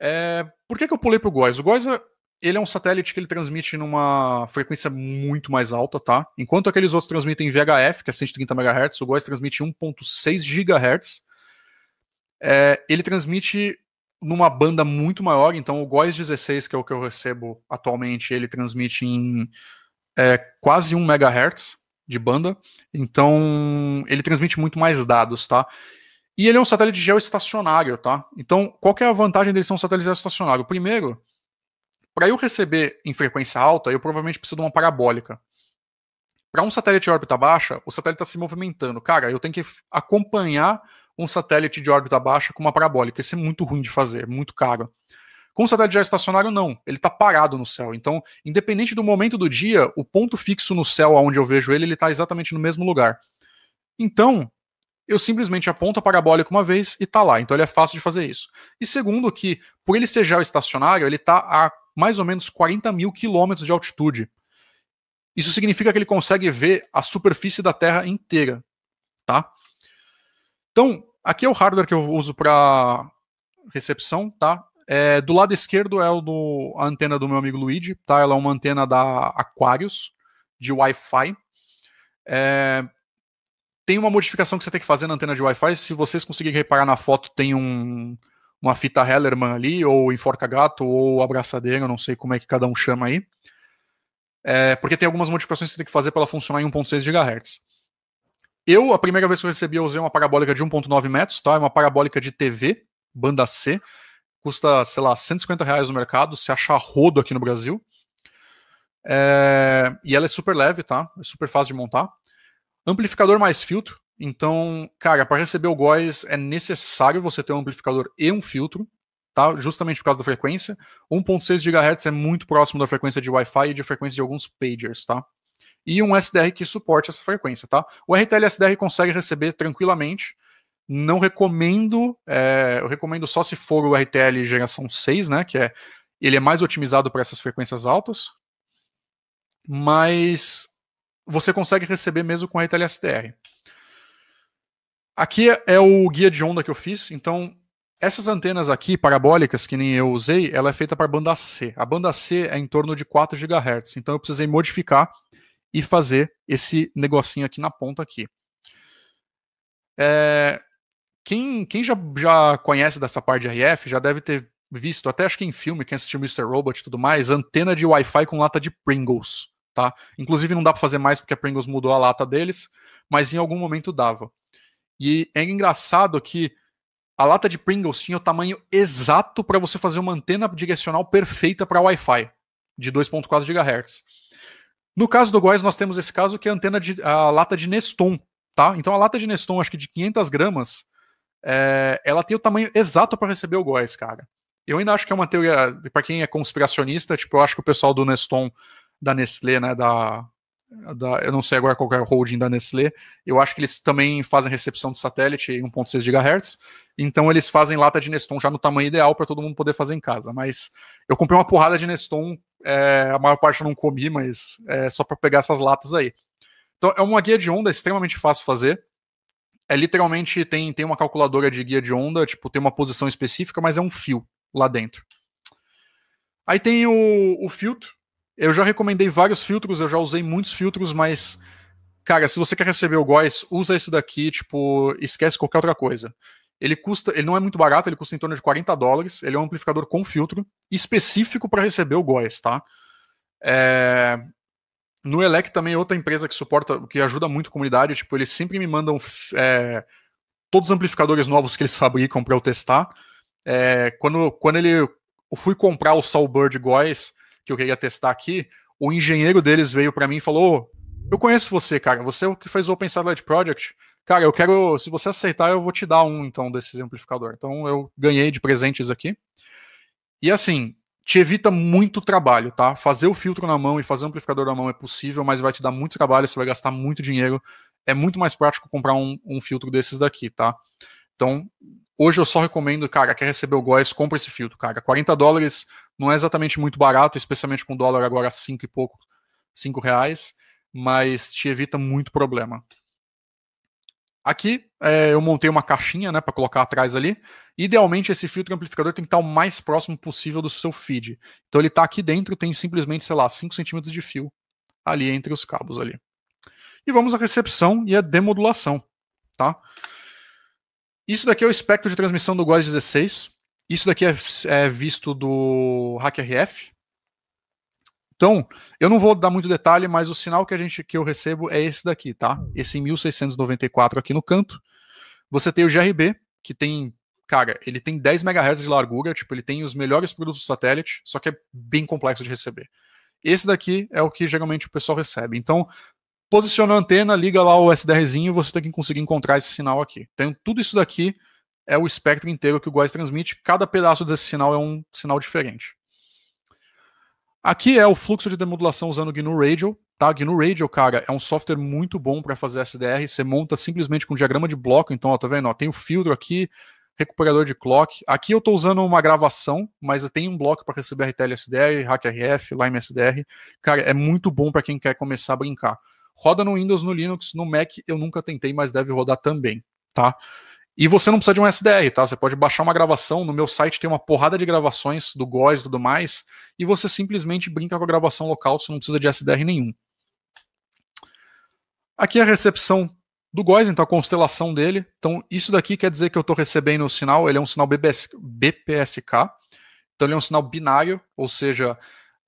É, por que, que eu pulei para o GOES? O GOES é, ele é um satélite que ele transmite numa frequência muito mais alta, tá? Enquanto aqueles outros transmitem VHF, que é 130 MHz, o GOES transmite 1.6 GHz. É, ele transmite numa banda muito maior, então o GOES 16, que é o que eu recebo atualmente, ele transmite em é, quase 1 MHz de banda, então ele transmite muito mais dados, tá? E ele é um satélite geoestacionário, tá? Então, qual que é a vantagem dele ser um satélite geoestacionário? Primeiro, para eu receber em frequência alta, eu provavelmente preciso de uma parabólica. Para um satélite de órbita baixa, o satélite está se movimentando. Cara, eu tenho que acompanhar um satélite de órbita baixa com uma parabólica. Isso é muito ruim de fazer, muito caro. Com o satélite geoestacionário, não. Ele está parado no céu. Então, independente do momento do dia, o ponto fixo no céu aonde eu vejo ele, ele está exatamente no mesmo lugar. Então, eu simplesmente aponto a parabólica uma vez e está lá. Então, ele é fácil de fazer isso. E segundo, que por ele ser geoestacionário, ele está a mais ou menos 40 mil quilômetros de altitude. Isso significa que ele consegue ver a superfície da Terra inteira, tá? Então, aqui é o hardware que eu uso para recepção, tá? É, do lado esquerdo é o do, a antena do meu amigo Luigi, tá? Ela é uma antena da Aquarius, de Wi-Fi. É, tem uma modificação que você tem que fazer na antena de Wi-Fi. Se vocês conseguirem reparar na foto, tem um, uma fita Hellerman ali, ou enforca-gato, ou abraçadeira, não sei como é que cada um chama aí. É, porque tem algumas modificações que você tem que fazer para ela funcionar em 1.6 GHz. Eu, a primeira vez que eu recebi, eu usei uma parabólica de 1.9 metros, tá? É uma parabólica de TV, banda C custa, sei lá, 150 reais no mercado, se achar rodo aqui no Brasil. É, e ela é super leve, tá? É super fácil de montar. Amplificador mais filtro. Então, cara, para receber o GOES é necessário você ter um amplificador e um filtro, tá? Justamente por causa da frequência. 1.6 GHz é muito próximo da frequência de Wi-Fi e de frequência de alguns pagers, tá? E um SDR que suporte essa frequência, tá? O RTL SDR consegue receber tranquilamente, não recomendo, é, eu recomendo só se for o RTL geração 6, né? Que é ele é mais otimizado para essas frequências altas, mas você consegue receber mesmo com a RTL STR. Aqui é, é o guia de onda que eu fiz, então essas antenas aqui, parabólicas, que nem eu usei, ela é feita para banda C. A banda C é em torno de 4 GHz, então eu precisei modificar e fazer esse negocinho aqui na ponta aqui. É, quem, quem já, já conhece dessa parte de RF já deve ter visto, até acho que em filme, quem assistiu Mr. Robot e tudo mais, antena de Wi-Fi com lata de Pringles. Tá? Inclusive não dá para fazer mais porque a Pringles mudou a lata deles, mas em algum momento dava. E é engraçado que a lata de Pringles tinha o tamanho exato para você fazer uma antena direcional perfeita para Wi-Fi de 2.4 GHz. No caso do Góis, nós temos esse caso que é a antena de a lata de Neston, tá? Então a lata de Neston, acho que de 500 gramas, é, ela tem o tamanho exato para receber o Góes, cara. Eu ainda acho que é uma teoria, para quem é conspiracionista, tipo, eu acho que o pessoal do Neston, da Nestlé, né, da, da eu não sei agora qual é o holding da Nestlé, eu acho que eles também fazem recepção de satélite em 1.6 GHz, então eles fazem lata de Neston já no tamanho ideal para todo mundo poder fazer em casa, mas eu comprei uma porrada de Neston, é, a maior parte eu não comi, mas é só para pegar essas latas aí. Então é uma guia de onda é extremamente fácil fazer, é literalmente tem, tem uma calculadora de guia de onda, tipo, tem uma posição específica, mas é um fio lá dentro. Aí tem o, o filtro. Eu já recomendei vários filtros, eu já usei muitos filtros, mas, cara, se você quer receber o Góis, usa esse daqui, tipo, esquece qualquer outra coisa. Ele custa, ele não é muito barato, ele custa em torno de 40 dólares. Ele é um amplificador com filtro específico para receber o GOES, tá? É, no Elec também é outra empresa que suporta, que ajuda muito a comunidade. Tipo, eles sempre me mandam é, todos os amplificadores novos que eles fabricam para eu testar. É, quando, quando ele, eu fui comprar o Soulbird Góis, que eu queria testar aqui, o engenheiro deles veio para mim e falou: oh, Eu conheço você, cara. Você é o que fez o Open Satellite Project. Cara, eu quero. Se você aceitar, eu vou te dar um então desses amplificador. Então eu ganhei de presentes aqui. E assim, te evita muito trabalho, tá? Fazer o filtro na mão e fazer o amplificador na mão é possível, mas vai te dar muito trabalho, você vai gastar muito dinheiro. É muito mais prático comprar um, um filtro desses daqui, tá? Então, hoje eu só recomendo, cara, quer receber o GOES, compra esse filtro, cara. 40 dólares não é exatamente muito barato, especialmente com o dólar agora 5 e pouco, 5 reais, mas te evita muito problema. Aqui é, eu montei uma caixinha, né, para colocar atrás ali. Idealmente, esse filtro amplificador tem que estar o mais próximo possível do seu feed. Então, ele está aqui dentro, tem simplesmente, sei lá, 5 centímetros de fio ali entre os cabos ali. E vamos à recepção e à demodulação, tá? Isso daqui é o espectro de transmissão do GOES 16. Isso daqui é, é visto do HackRF. Então, eu não vou dar muito detalhe, mas o sinal que a gente que eu recebo é esse daqui, tá? Esse 1694 aqui no canto. Você tem o GRB, que tem cara, ele tem 10 MHz de largura, tipo, ele tem os melhores produtos do satélite, só que é bem complexo de receber. Esse daqui é o que geralmente o pessoal recebe. Então, posiciona a antena, liga lá o SDRzinho você tem que conseguir encontrar esse sinal aqui. Então, tudo isso daqui é o espectro inteiro que o Guaz transmite, cada pedaço desse sinal é um sinal diferente. Aqui é o fluxo de demodulação usando o GNU Radio. Tá? GNU Radio, cara, é um software muito bom para fazer SDR. Você monta simplesmente com um diagrama de bloco. Então, ó, tá vendo? Ó, tem o filtro aqui, recuperador de clock. Aqui eu estou usando uma gravação, mas eu tenho um bloco para receber RTL SDR, HackRF, Lime SDR. Cara, é muito bom para quem quer começar a brincar. Roda no Windows, no Linux, no Mac eu nunca tentei, mas deve rodar também, tá? E você não precisa de um SDR, tá? Você pode baixar uma gravação. No meu site tem uma porrada de gravações do GOES e tudo mais. E você simplesmente brinca com a gravação local, você não precisa de SDR nenhum. Aqui é a recepção do Góis, então a constelação dele. Então, isso daqui quer dizer que eu estou recebendo o sinal, ele é um sinal BBS, BPSK, então ele é um sinal binário, ou seja,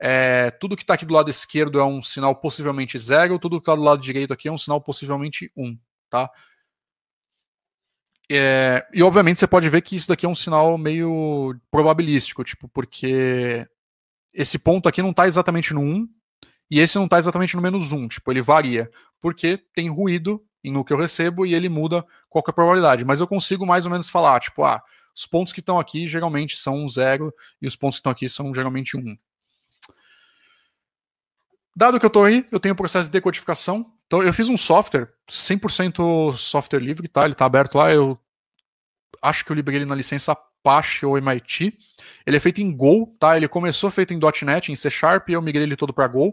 é, tudo que está aqui do lado esquerdo é um sinal possivelmente zero, tudo que está do lado direito aqui é um sinal possivelmente 1, um, tá? É, e obviamente você pode ver que isso daqui é um sinal meio probabilístico, tipo, porque esse ponto aqui não está exatamente no 1 e esse não está exatamente no menos 1, tipo, ele varia, porque tem ruído no que eu recebo e ele muda qual é a probabilidade. Mas eu consigo mais ou menos falar, tipo, ah, os pontos que estão aqui geralmente são zero e os pontos que estão aqui são geralmente um. Dado que eu estou aí, eu tenho o processo de decodificação. Então, eu fiz um software, 100% software livre, tá? Ele está aberto lá, eu acho que eu liberei ele na licença Apache ou MIT. Ele é feito em Go, tá? Ele começou feito em .NET, em C Sharp, eu migrei ele todo para Go.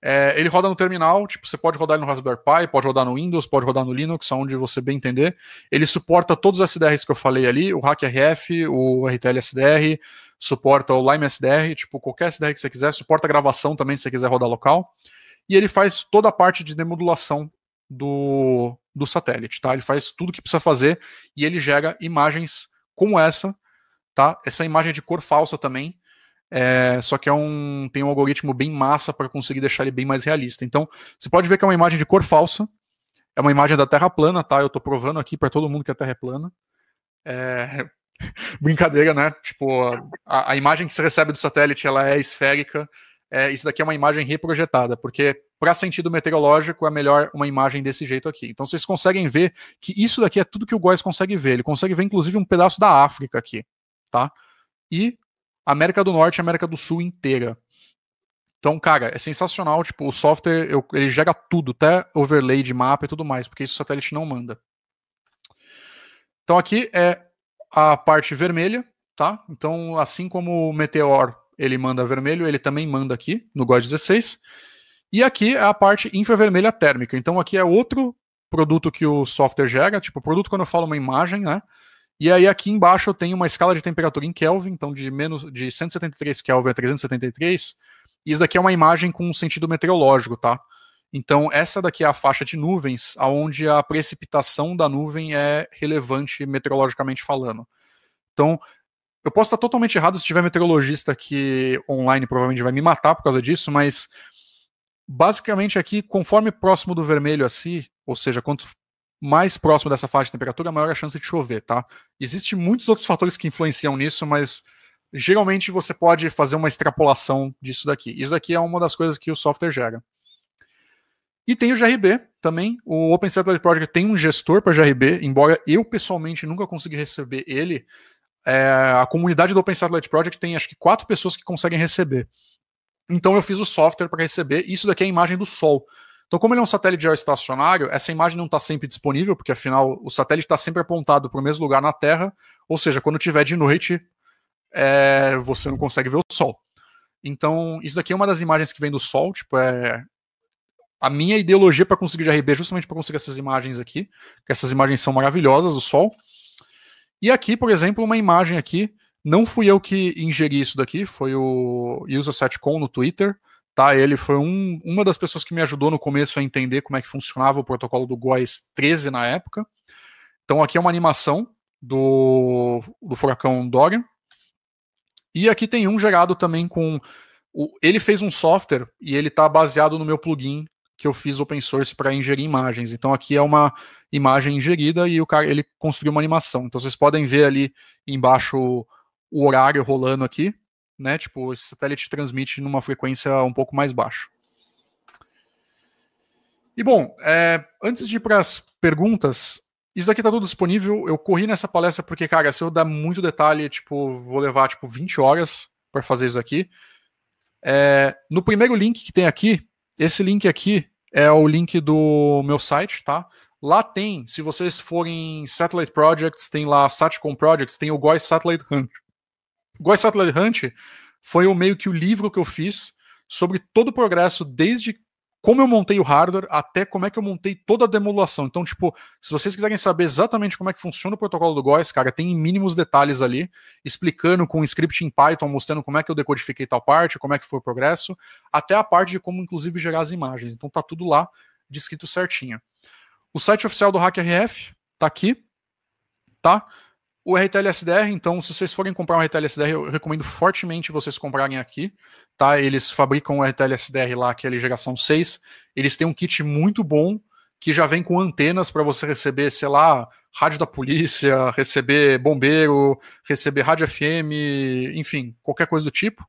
É, ele roda no terminal, tipo, você pode rodar ele no Raspberry Pi, pode rodar no Windows, pode rodar no Linux, onde você bem entender. Ele suporta todos os SDRs que eu falei ali, o HackRF, o RTL SDR, suporta o Lime SDR, tipo, qualquer SDR que você quiser, suporta gravação também se você quiser rodar local. E ele faz toda a parte de demodulação do, do satélite, tá? Ele faz tudo que precisa fazer e ele gera imagens como essa, tá? Essa imagem é de cor falsa também, é, só que é um, tem um algoritmo bem massa para conseguir deixar ele bem mais realista. Então, você pode ver que é uma imagem de cor falsa, é uma imagem da Terra plana, tá? Eu estou provando aqui para todo mundo que a Terra é plana. É... Brincadeira, né? Tipo, a, a, imagem que você recebe do satélite ela é esférica. É, isso daqui é uma imagem reprojetada, porque para sentido meteorológico é melhor uma imagem desse jeito aqui. Então vocês conseguem ver que isso daqui é tudo que o Góes consegue ver. Ele consegue ver inclusive um pedaço da África aqui, tá? E América do Norte e América do Sul inteira. Então, cara, é sensacional. Tipo, o software eu, ele gera tudo, até overlay de mapa e tudo mais, porque isso o satélite não manda. Então, aqui é a parte vermelha, tá? Então, assim como o Meteor ele manda vermelho, ele também manda aqui no God 16. E aqui é a parte infravermelha térmica. Então, aqui é outro produto que o software gera. Tipo, produto quando eu falo uma imagem, né? E aí aqui embaixo eu tenho uma escala de temperatura em Kelvin, então de menos de 173 Kelvin a 373. E isso daqui é uma imagem com um sentido meteorológico, tá? Então essa daqui é a faixa de nuvens, aonde a precipitação da nuvem é relevante meteorologicamente falando. Então eu posso estar totalmente errado se tiver meteorologista que online provavelmente vai me matar por causa disso, mas basicamente aqui, conforme próximo do vermelho a si, ou seja, quanto mais próximo dessa faixa de temperatura, maior é a chance de chover, tá? Existem muitos outros fatores que influenciam nisso, mas geralmente você pode fazer uma extrapolação disso daqui. Isso daqui é uma das coisas que o software gera. E tem o GRB também. O Open Satellite Project tem um gestor para GRB, embora eu pessoalmente nunca consegui receber ele. É, a comunidade do Open Satellite Project tem acho que quatro pessoas que conseguem receber. Então eu fiz o software para receber. Isso daqui é a imagem do Sol. Então, como ele é um satélite geoestacionário, essa imagem não está sempre disponível, porque afinal o satélite está sempre apontado para o mesmo lugar na Terra, ou seja, quando tiver de noite, é, você não consegue ver o Sol. Então, isso daqui é uma das imagens que vem do Sol, tipo, é a minha ideologia para conseguir GRB é justamente para conseguir essas imagens aqui, que essas imagens são maravilhosas do Sol. E aqui, por exemplo, uma imagem aqui, não fui eu que ingeri isso daqui, foi o UsaSatCom no Twitter, Tá, ele foi um, uma das pessoas que me ajudou no começo a entender como é que funcionava o protocolo do GOES 13 na época. Então aqui é uma animação do, do furacão Dorian. E aqui tem um gerado também com... O, ele fez um software e ele está baseado no meu plugin que eu fiz open source para ingerir imagens. Então aqui é uma imagem ingerida e o cara ele construiu uma animação. Então vocês podem ver ali embaixo o horário rolando aqui né? Tipo, esse satélite transmite numa frequência um pouco mais baixa. E bom, é, antes de ir para as perguntas, isso aqui tá tudo disponível. Eu corri nessa palestra porque, cara, se eu dar muito detalhe, tipo, vou levar tipo 20 horas para fazer isso aqui. É, no primeiro link que tem aqui, esse link aqui é o link do meu site, tá? Lá tem, se vocês forem Satellite Projects, tem lá Satcom Projects, tem o GOI Satellite Hunter. Goy Satellite Hunt foi o meio que o livro que eu fiz sobre todo o progresso, desde como eu montei o hardware até como é que eu montei toda a demolição. Então, tipo, se vocês quiserem saber exatamente como é que funciona o protocolo do GOES, cara, tem mínimos detalhes ali, explicando com um script em Python, mostrando como é que eu decodifiquei tal parte, como é que foi o progresso, até a parte de como, inclusive, gerar as imagens. Então, tá tudo lá descrito certinho. O site oficial do HackRF tá aqui, tá? O RTL SDR, então, se vocês forem comprar um RTL SDR, eu recomendo fortemente vocês comprarem aqui, tá? Eles fabricam o RTL SDR lá, que é a geração 6. Eles têm um kit muito bom que já vem com antenas para você receber, sei lá, rádio da polícia, receber bombeiro, receber rádio FM, enfim, qualquer coisa do tipo.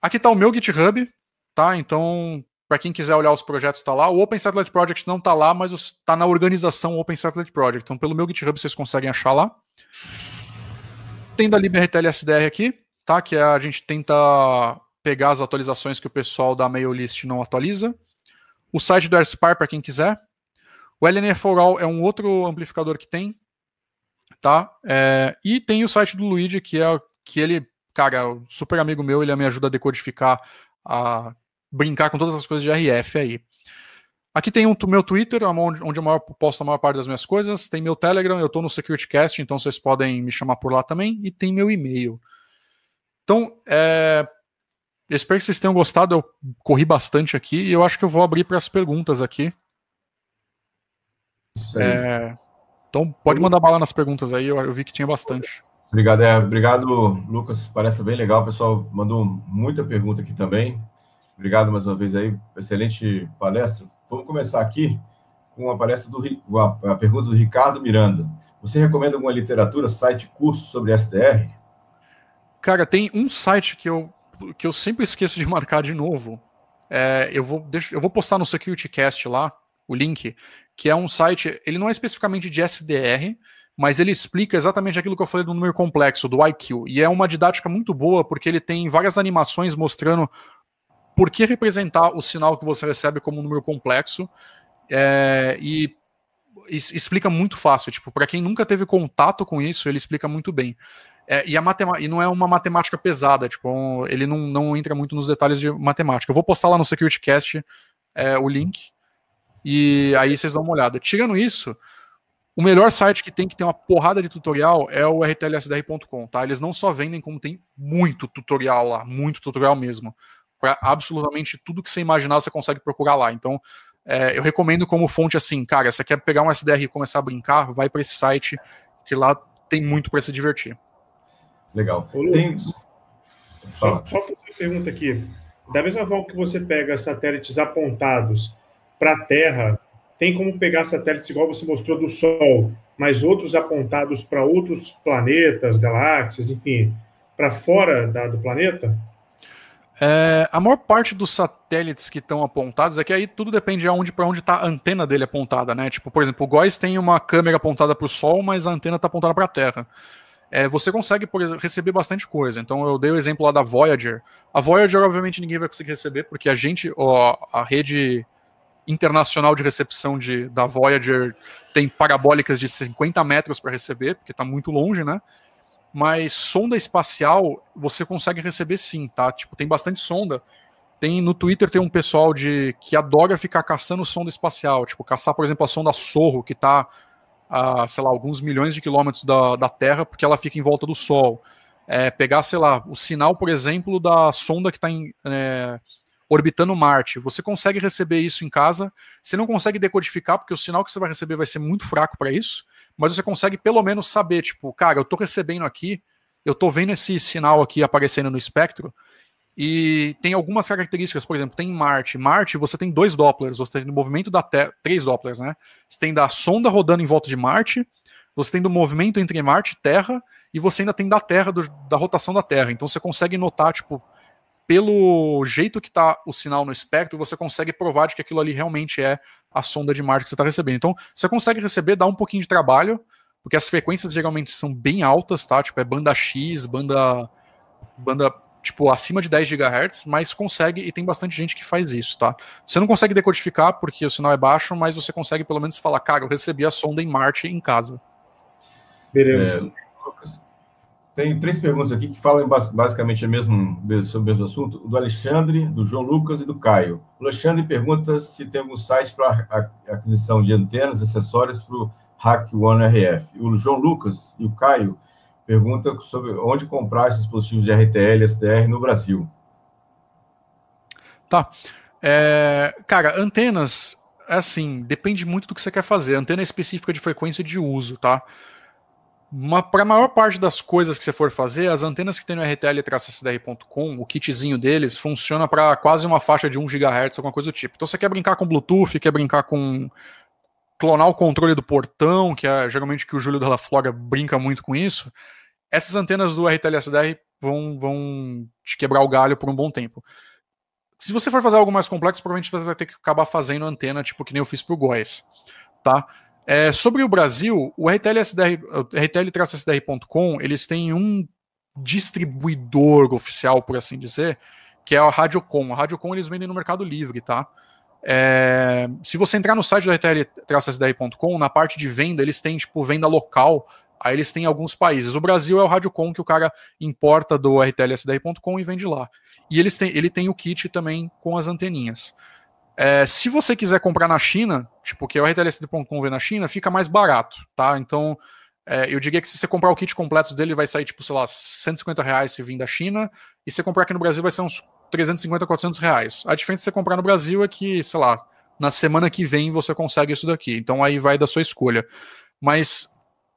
Aqui está o meu GitHub, tá? Então, para quem quiser olhar os projetos, está lá. O Open Satellite Project não está lá, mas está na organização Open Satellite Project. Então, pelo meu GitHub, vocês conseguem achar lá. Tendo a Libertel SDR aqui, tá? Que é a gente tenta pegar as atualizações que o pessoal da mail list não atualiza. O site do AirSpar para quem quiser. O lnf 4 All é um outro amplificador que tem, tá? É, e tem o site do Luigi, que é que ele, cara, super amigo meu, ele me ajuda a decodificar, a brincar com todas as coisas de RF aí. Aqui tem um, meu Twitter, é onde eu posto a maior parte das minhas coisas. Tem meu Telegram, eu estou no SecurityCast, então vocês podem me chamar por lá também. E tem meu e-mail. Então, é, espero que vocês tenham gostado. Eu corri bastante aqui e eu acho que eu vou abrir para as perguntas aqui. É, então, pode mandar bala nas perguntas aí, eu, eu vi que tinha bastante. Obrigado, é, obrigado, Lucas. Parece bem legal. O pessoal mandou muita pergunta aqui também. Obrigado mais uma vez aí. Excelente palestra. Vamos começar aqui com a, palestra do, a pergunta do Ricardo Miranda. Você recomenda alguma literatura, site, curso sobre SDR? Cara, tem um site que eu, que eu sempre esqueço de marcar de novo. É, eu, vou, deixa, eu vou postar no SecurityCast lá o link, que é um site, ele não é especificamente de SDR, mas ele explica exatamente aquilo que eu falei do número complexo, do IQ. E é uma didática muito boa, porque ele tem várias animações mostrando por que representar o sinal que você recebe como um número complexo? É, e explica muito fácil, tipo, para quem nunca teve contato com isso, ele explica muito bem. É, e, a matema e não é uma matemática pesada, tipo, é um, ele não, não entra muito nos detalhes de matemática. Eu vou postar lá no SecurityCast é, o link, e aí vocês dão uma olhada. Tirando isso, o melhor site que tem, que tem uma porrada de tutorial, é o rtlsdr.com, tá? Eles não só vendem, como tem muito tutorial lá, muito tutorial mesmo para absolutamente tudo que você imaginar você consegue procurar lá. Então, é, eu recomendo como fonte assim, cara, você quer pegar um SDR e começar a brincar, vai para esse site que lá tem muito para se divertir. Legal. Ô, tem... Só, só fazer uma pergunta aqui. Da mesma forma que você pega satélites apontados para a Terra, tem como pegar satélites igual você mostrou do Sol, mas outros apontados para outros planetas, galáxias, enfim, para fora da, do planeta? É, a maior parte dos satélites que estão apontados é que aí tudo depende de onde para onde está a antena dele apontada, né? Tipo, por exemplo, o Góis tem uma câmera apontada para o Sol, mas a antena está apontada para a Terra. É, você consegue por receber bastante coisa. Então eu dei o exemplo lá da Voyager. A Voyager, obviamente, ninguém vai conseguir receber, porque a gente, ó, a rede internacional de recepção de, da Voyager tem parabólicas de 50 metros para receber, porque está muito longe, né? mas sonda espacial você consegue receber sim, tá? Tipo, tem bastante sonda. Tem no Twitter tem um pessoal de que adora ficar caçando sonda espacial, tipo, caçar, por exemplo, a sonda Sorro, que tá a, sei lá, alguns milhões de quilômetros da, da Terra, porque ela fica em volta do Sol. É, pegar, sei lá, o sinal, por exemplo, da sonda que está é, orbitando Marte. Você consegue receber isso em casa, você não consegue decodificar, porque o sinal que você vai receber vai ser muito fraco para isso, mas você consegue pelo menos saber, tipo, cara, eu tô recebendo aqui, eu tô vendo esse sinal aqui aparecendo no espectro, e tem algumas características, por exemplo, tem Marte. Marte você tem dois Dopplers, você tem o movimento da Terra, três Dopplers, né? Você tem da sonda rodando em volta de Marte, você tem do movimento entre Marte e Terra, e você ainda tem da Terra, do, da rotação da Terra. Então você consegue notar, tipo, pelo jeito que está o sinal no espectro, você consegue provar de que aquilo ali realmente é a sonda de Marte que você está recebendo. Então, você consegue receber, dá um pouquinho de trabalho, porque as frequências geralmente são bem altas, tá? Tipo, é banda X, banda. banda tipo, acima de 10 GHz, mas consegue, e tem bastante gente que faz isso, tá? Você não consegue decodificar porque o sinal é baixo, mas você consegue pelo menos falar, cara, eu recebi a sonda em Marte em casa. Beleza. É, Lucas, tenho três perguntas aqui que falam basicamente mesmo, sobre o mesmo assunto: do Alexandre, do João Lucas e do Caio. O Alexandre pergunta se tem algum site para aquisição de antenas e acessórios para o Hack One RF. O João Lucas e o Caio perguntam sobre onde comprar esses dispositivos de RTL e SDR no Brasil. Tá. É, cara, antenas, assim, depende muito do que você quer fazer. Antena específica de frequência de uso, tá? para a maior parte das coisas que você for fazer, as antenas que tem no rtl-sdr.com, o kitzinho deles, funciona para quase uma faixa de 1 GHz, alguma coisa do tipo. Então você quer brincar com Bluetooth, quer brincar com clonar o controle do portão, que é geralmente que o Júlio Della Flora brinca muito com isso, essas antenas do rtl-sdr vão, vão te quebrar o galho por um bom tempo. Se você for fazer algo mais complexo, provavelmente você vai ter que acabar fazendo antena, tipo que nem eu fiz o Góes, tá? É, sobre o Brasil, o rtl RTL-SDR.com, eles têm um distribuidor oficial, por assim dizer, que é a Radiocom. A Radiocom eles vendem no Mercado Livre, tá? É, se você entrar no site da RTL-SDR.com, na parte de venda, eles têm, tipo, venda local, aí eles têm alguns países. O Brasil é o Radiocom que o cara importa do RTL-SDR.com e vende lá. E eles têm, ele tem o kit também com as anteninhas. É, se você quiser comprar na China, tipo, que é o rtlsd.com vem na China, fica mais barato, tá? Então, é, eu diria que se você comprar o kit completo dele, vai sair, tipo, sei lá, 150 reais se vir da China, e se você comprar aqui no Brasil, vai ser uns 350, 400 reais. A diferença de você comprar no Brasil é que, sei lá, na semana que vem você consegue isso daqui. Então aí vai da sua escolha. Mas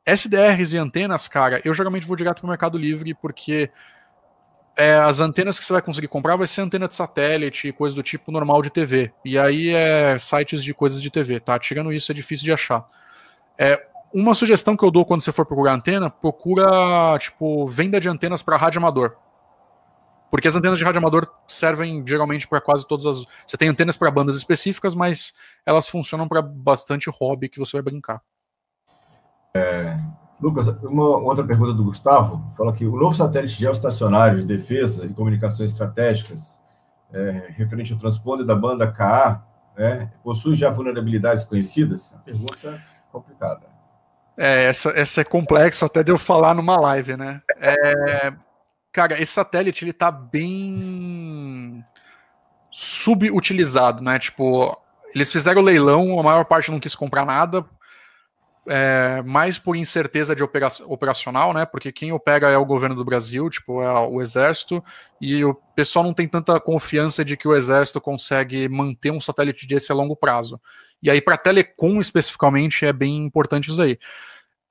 SDRs e antenas, cara, eu geralmente vou direto para o Mercado Livre, porque é, as antenas que você vai conseguir comprar vai ser antena de satélite, coisa do tipo normal de TV. E aí é sites de coisas de TV, tá? Tirando isso, é difícil de achar. É, uma sugestão que eu dou quando você for procurar antena, procura, tipo, venda de antenas para rádio amador. Porque as antenas de rádio amador servem geralmente para quase todas as. Você tem antenas para bandas específicas, mas elas funcionam para bastante hobby que você vai brincar. É, Lucas, uma outra pergunta do Gustavo. Fala que o novo satélite geoestacionário de defesa e comunicações estratégicas, é, referente ao transponder da banda KA, né, possui já vulnerabilidades conhecidas? É pergunta complicada. É, essa, essa é complexa, até de eu falar numa live, né? É, cara, esse satélite, ele tá bem subutilizado, né? Tipo, eles fizeram o leilão, a maior parte não quis comprar nada, é, mais por incerteza de opera operacional, né? Porque quem opera é o governo do Brasil, tipo, é o exército, e o pessoal não tem tanta confiança de que o exército consegue manter um satélite desse a longo prazo. E aí, para telecom especificamente, é bem importante isso aí.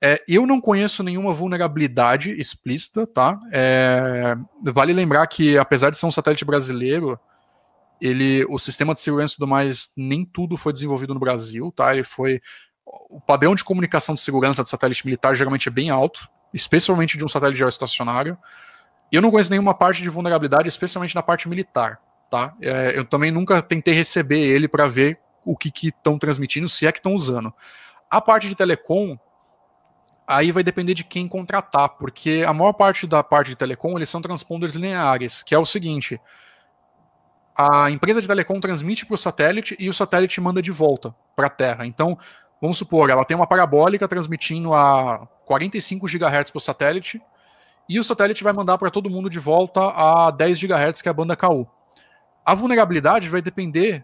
É, eu não conheço nenhuma vulnerabilidade explícita, tá? É, vale lembrar que, apesar de ser um satélite brasileiro, ele, o sistema de segurança e tudo mais, nem tudo foi desenvolvido no Brasil, tá? Ele foi o padrão de comunicação de segurança de satélite militar geralmente é bem alto, especialmente de um satélite geoestacionário. Eu não conheço nenhuma parte de vulnerabilidade, especialmente na parte militar, tá? É, eu também nunca tentei receber ele para ver o que estão transmitindo, se é que estão usando. A parte de telecom, aí vai depender de quem contratar, porque a maior parte da parte de telecom eles são transponders lineares, que é o seguinte: a empresa de telecom transmite para o satélite e o satélite manda de volta para a Terra. Então, Vamos supor, ela tem uma parabólica transmitindo a 45 GHz por satélite, e o satélite vai mandar para todo mundo de volta a 10 GHz, que é a banda KU. A vulnerabilidade vai depender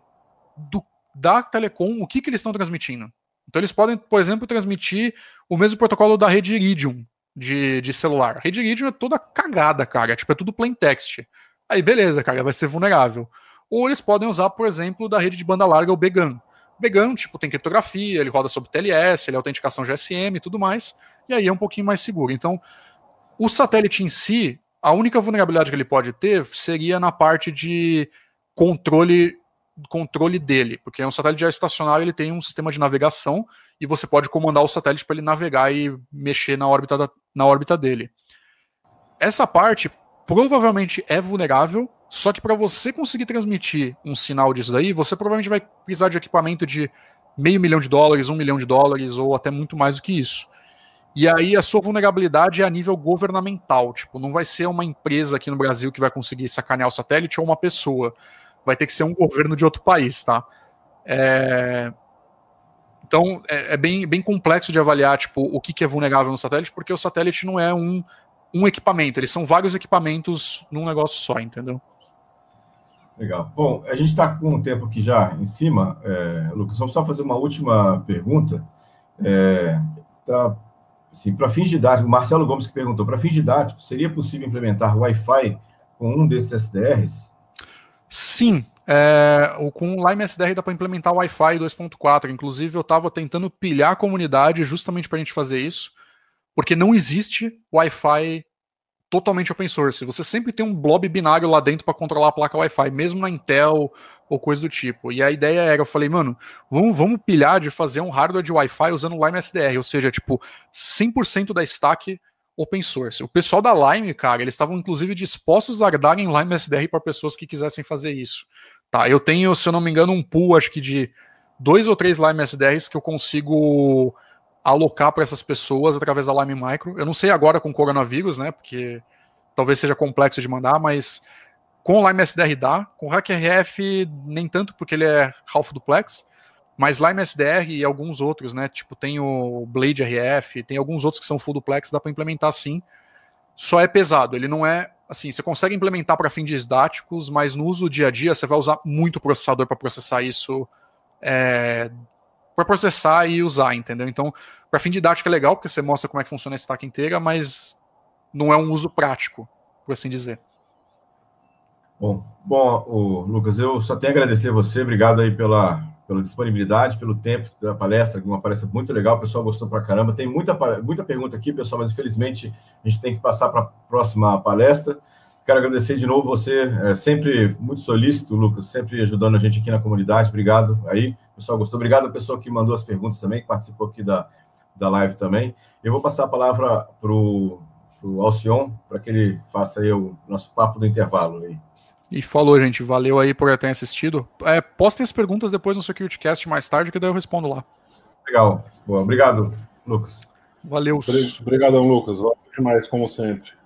do, da telecom, o que, que eles estão transmitindo. Então, eles podem, por exemplo, transmitir o mesmo protocolo da rede Iridium de, de celular. A rede Iridium é toda cagada, cara. Tipo, é tudo plain text. Aí, beleza, cara, vai ser vulnerável. Ou eles podem usar, por exemplo, da rede de banda larga, o BGAN pegando, tipo, tem criptografia, ele roda sobre TLS, ele é autenticação GSM e tudo mais, e aí é um pouquinho mais seguro. Então, o satélite em si, a única vulnerabilidade que ele pode ter seria na parte de controle controle dele, porque é um satélite estacionário, ele tem um sistema de navegação e você pode comandar o satélite para ele navegar e mexer na órbita, da, na órbita dele. Essa parte provavelmente é vulnerável, só que para você conseguir transmitir um sinal disso daí, você provavelmente vai precisar de equipamento de meio milhão de dólares, um milhão de dólares ou até muito mais do que isso. E aí a sua vulnerabilidade é a nível governamental, tipo, não vai ser uma empresa aqui no Brasil que vai conseguir sacanear o satélite ou uma pessoa, vai ter que ser um governo de outro país, tá? É... Então é, é bem, bem complexo de avaliar tipo o que, que é vulnerável no satélite, porque o satélite não é um, um equipamento, eles são vários equipamentos num negócio só, entendeu? Legal. Bom, a gente está com um tempo aqui já em cima. É, Lucas, vamos só fazer uma última pergunta. É, tá, assim, para fins didáticos, o Marcelo Gomes que perguntou, para fins didáticos, seria possível implementar Wi-Fi com um desses SDRs? Sim, é, com o Lime SDR dá para implementar Wi-Fi 2.4. Inclusive, eu estava tentando pilhar a comunidade justamente para a gente fazer isso, porque não existe Wi-Fi totalmente open source. Você sempre tem um blob binário lá dentro para controlar a placa Wi-Fi, mesmo na Intel ou coisa do tipo. E a ideia era, eu falei, mano, vamos, vamos pilhar de fazer um hardware de Wi-Fi usando Lime SDR, ou seja, tipo, 100% da stack open source. O pessoal da Lime, cara, eles estavam inclusive dispostos a darem Lime SDR para pessoas que quisessem fazer isso. Tá, eu tenho, se eu não me engano, um pool, acho que de dois ou três Lime SDRs que eu consigo alocar para essas pessoas através da Lime Micro. Eu não sei agora com coronavírus, né? Porque talvez seja complexo de mandar, mas com o Lime SDR dá, com o HackRF nem tanto, porque ele é half duplex, mas Lime SDR e alguns outros, né? Tipo, tem o Blade RF, tem alguns outros que são full duplex, dá para implementar sim. Só é pesado, ele não é assim, você consegue implementar para fins didáticos, mas no uso do dia a dia você vai usar muito processador para processar isso é, para processar e usar, entendeu? Então, para fim didático é legal, porque você mostra como é que funciona a stack inteira, mas não é um uso prático, por assim dizer. Bom, bom Lucas, eu só tenho a agradecer a você, obrigado aí pela, pela disponibilidade, pelo tempo da palestra, uma palestra muito legal, o pessoal gostou pra caramba. Tem muita, muita pergunta aqui, pessoal, mas infelizmente a gente tem que passar para a próxima palestra. Quero agradecer de novo você, é sempre muito solícito, Lucas, sempre ajudando a gente aqui na comunidade. Obrigado aí, pessoal. Gostou? Obrigado a pessoa que mandou as perguntas também, que participou aqui da, da live também. Eu vou passar a palavra para o Alcion, para que ele faça aí o nosso papo do intervalo aí. E falou, gente. Valeu aí por ter assistido. É, postem as perguntas depois no SecurityCast mais tarde, que daí eu respondo lá. Legal. Boa. Obrigado, Lucas. Valeu. Obrigadão, Lucas. Valeu demais, como sempre.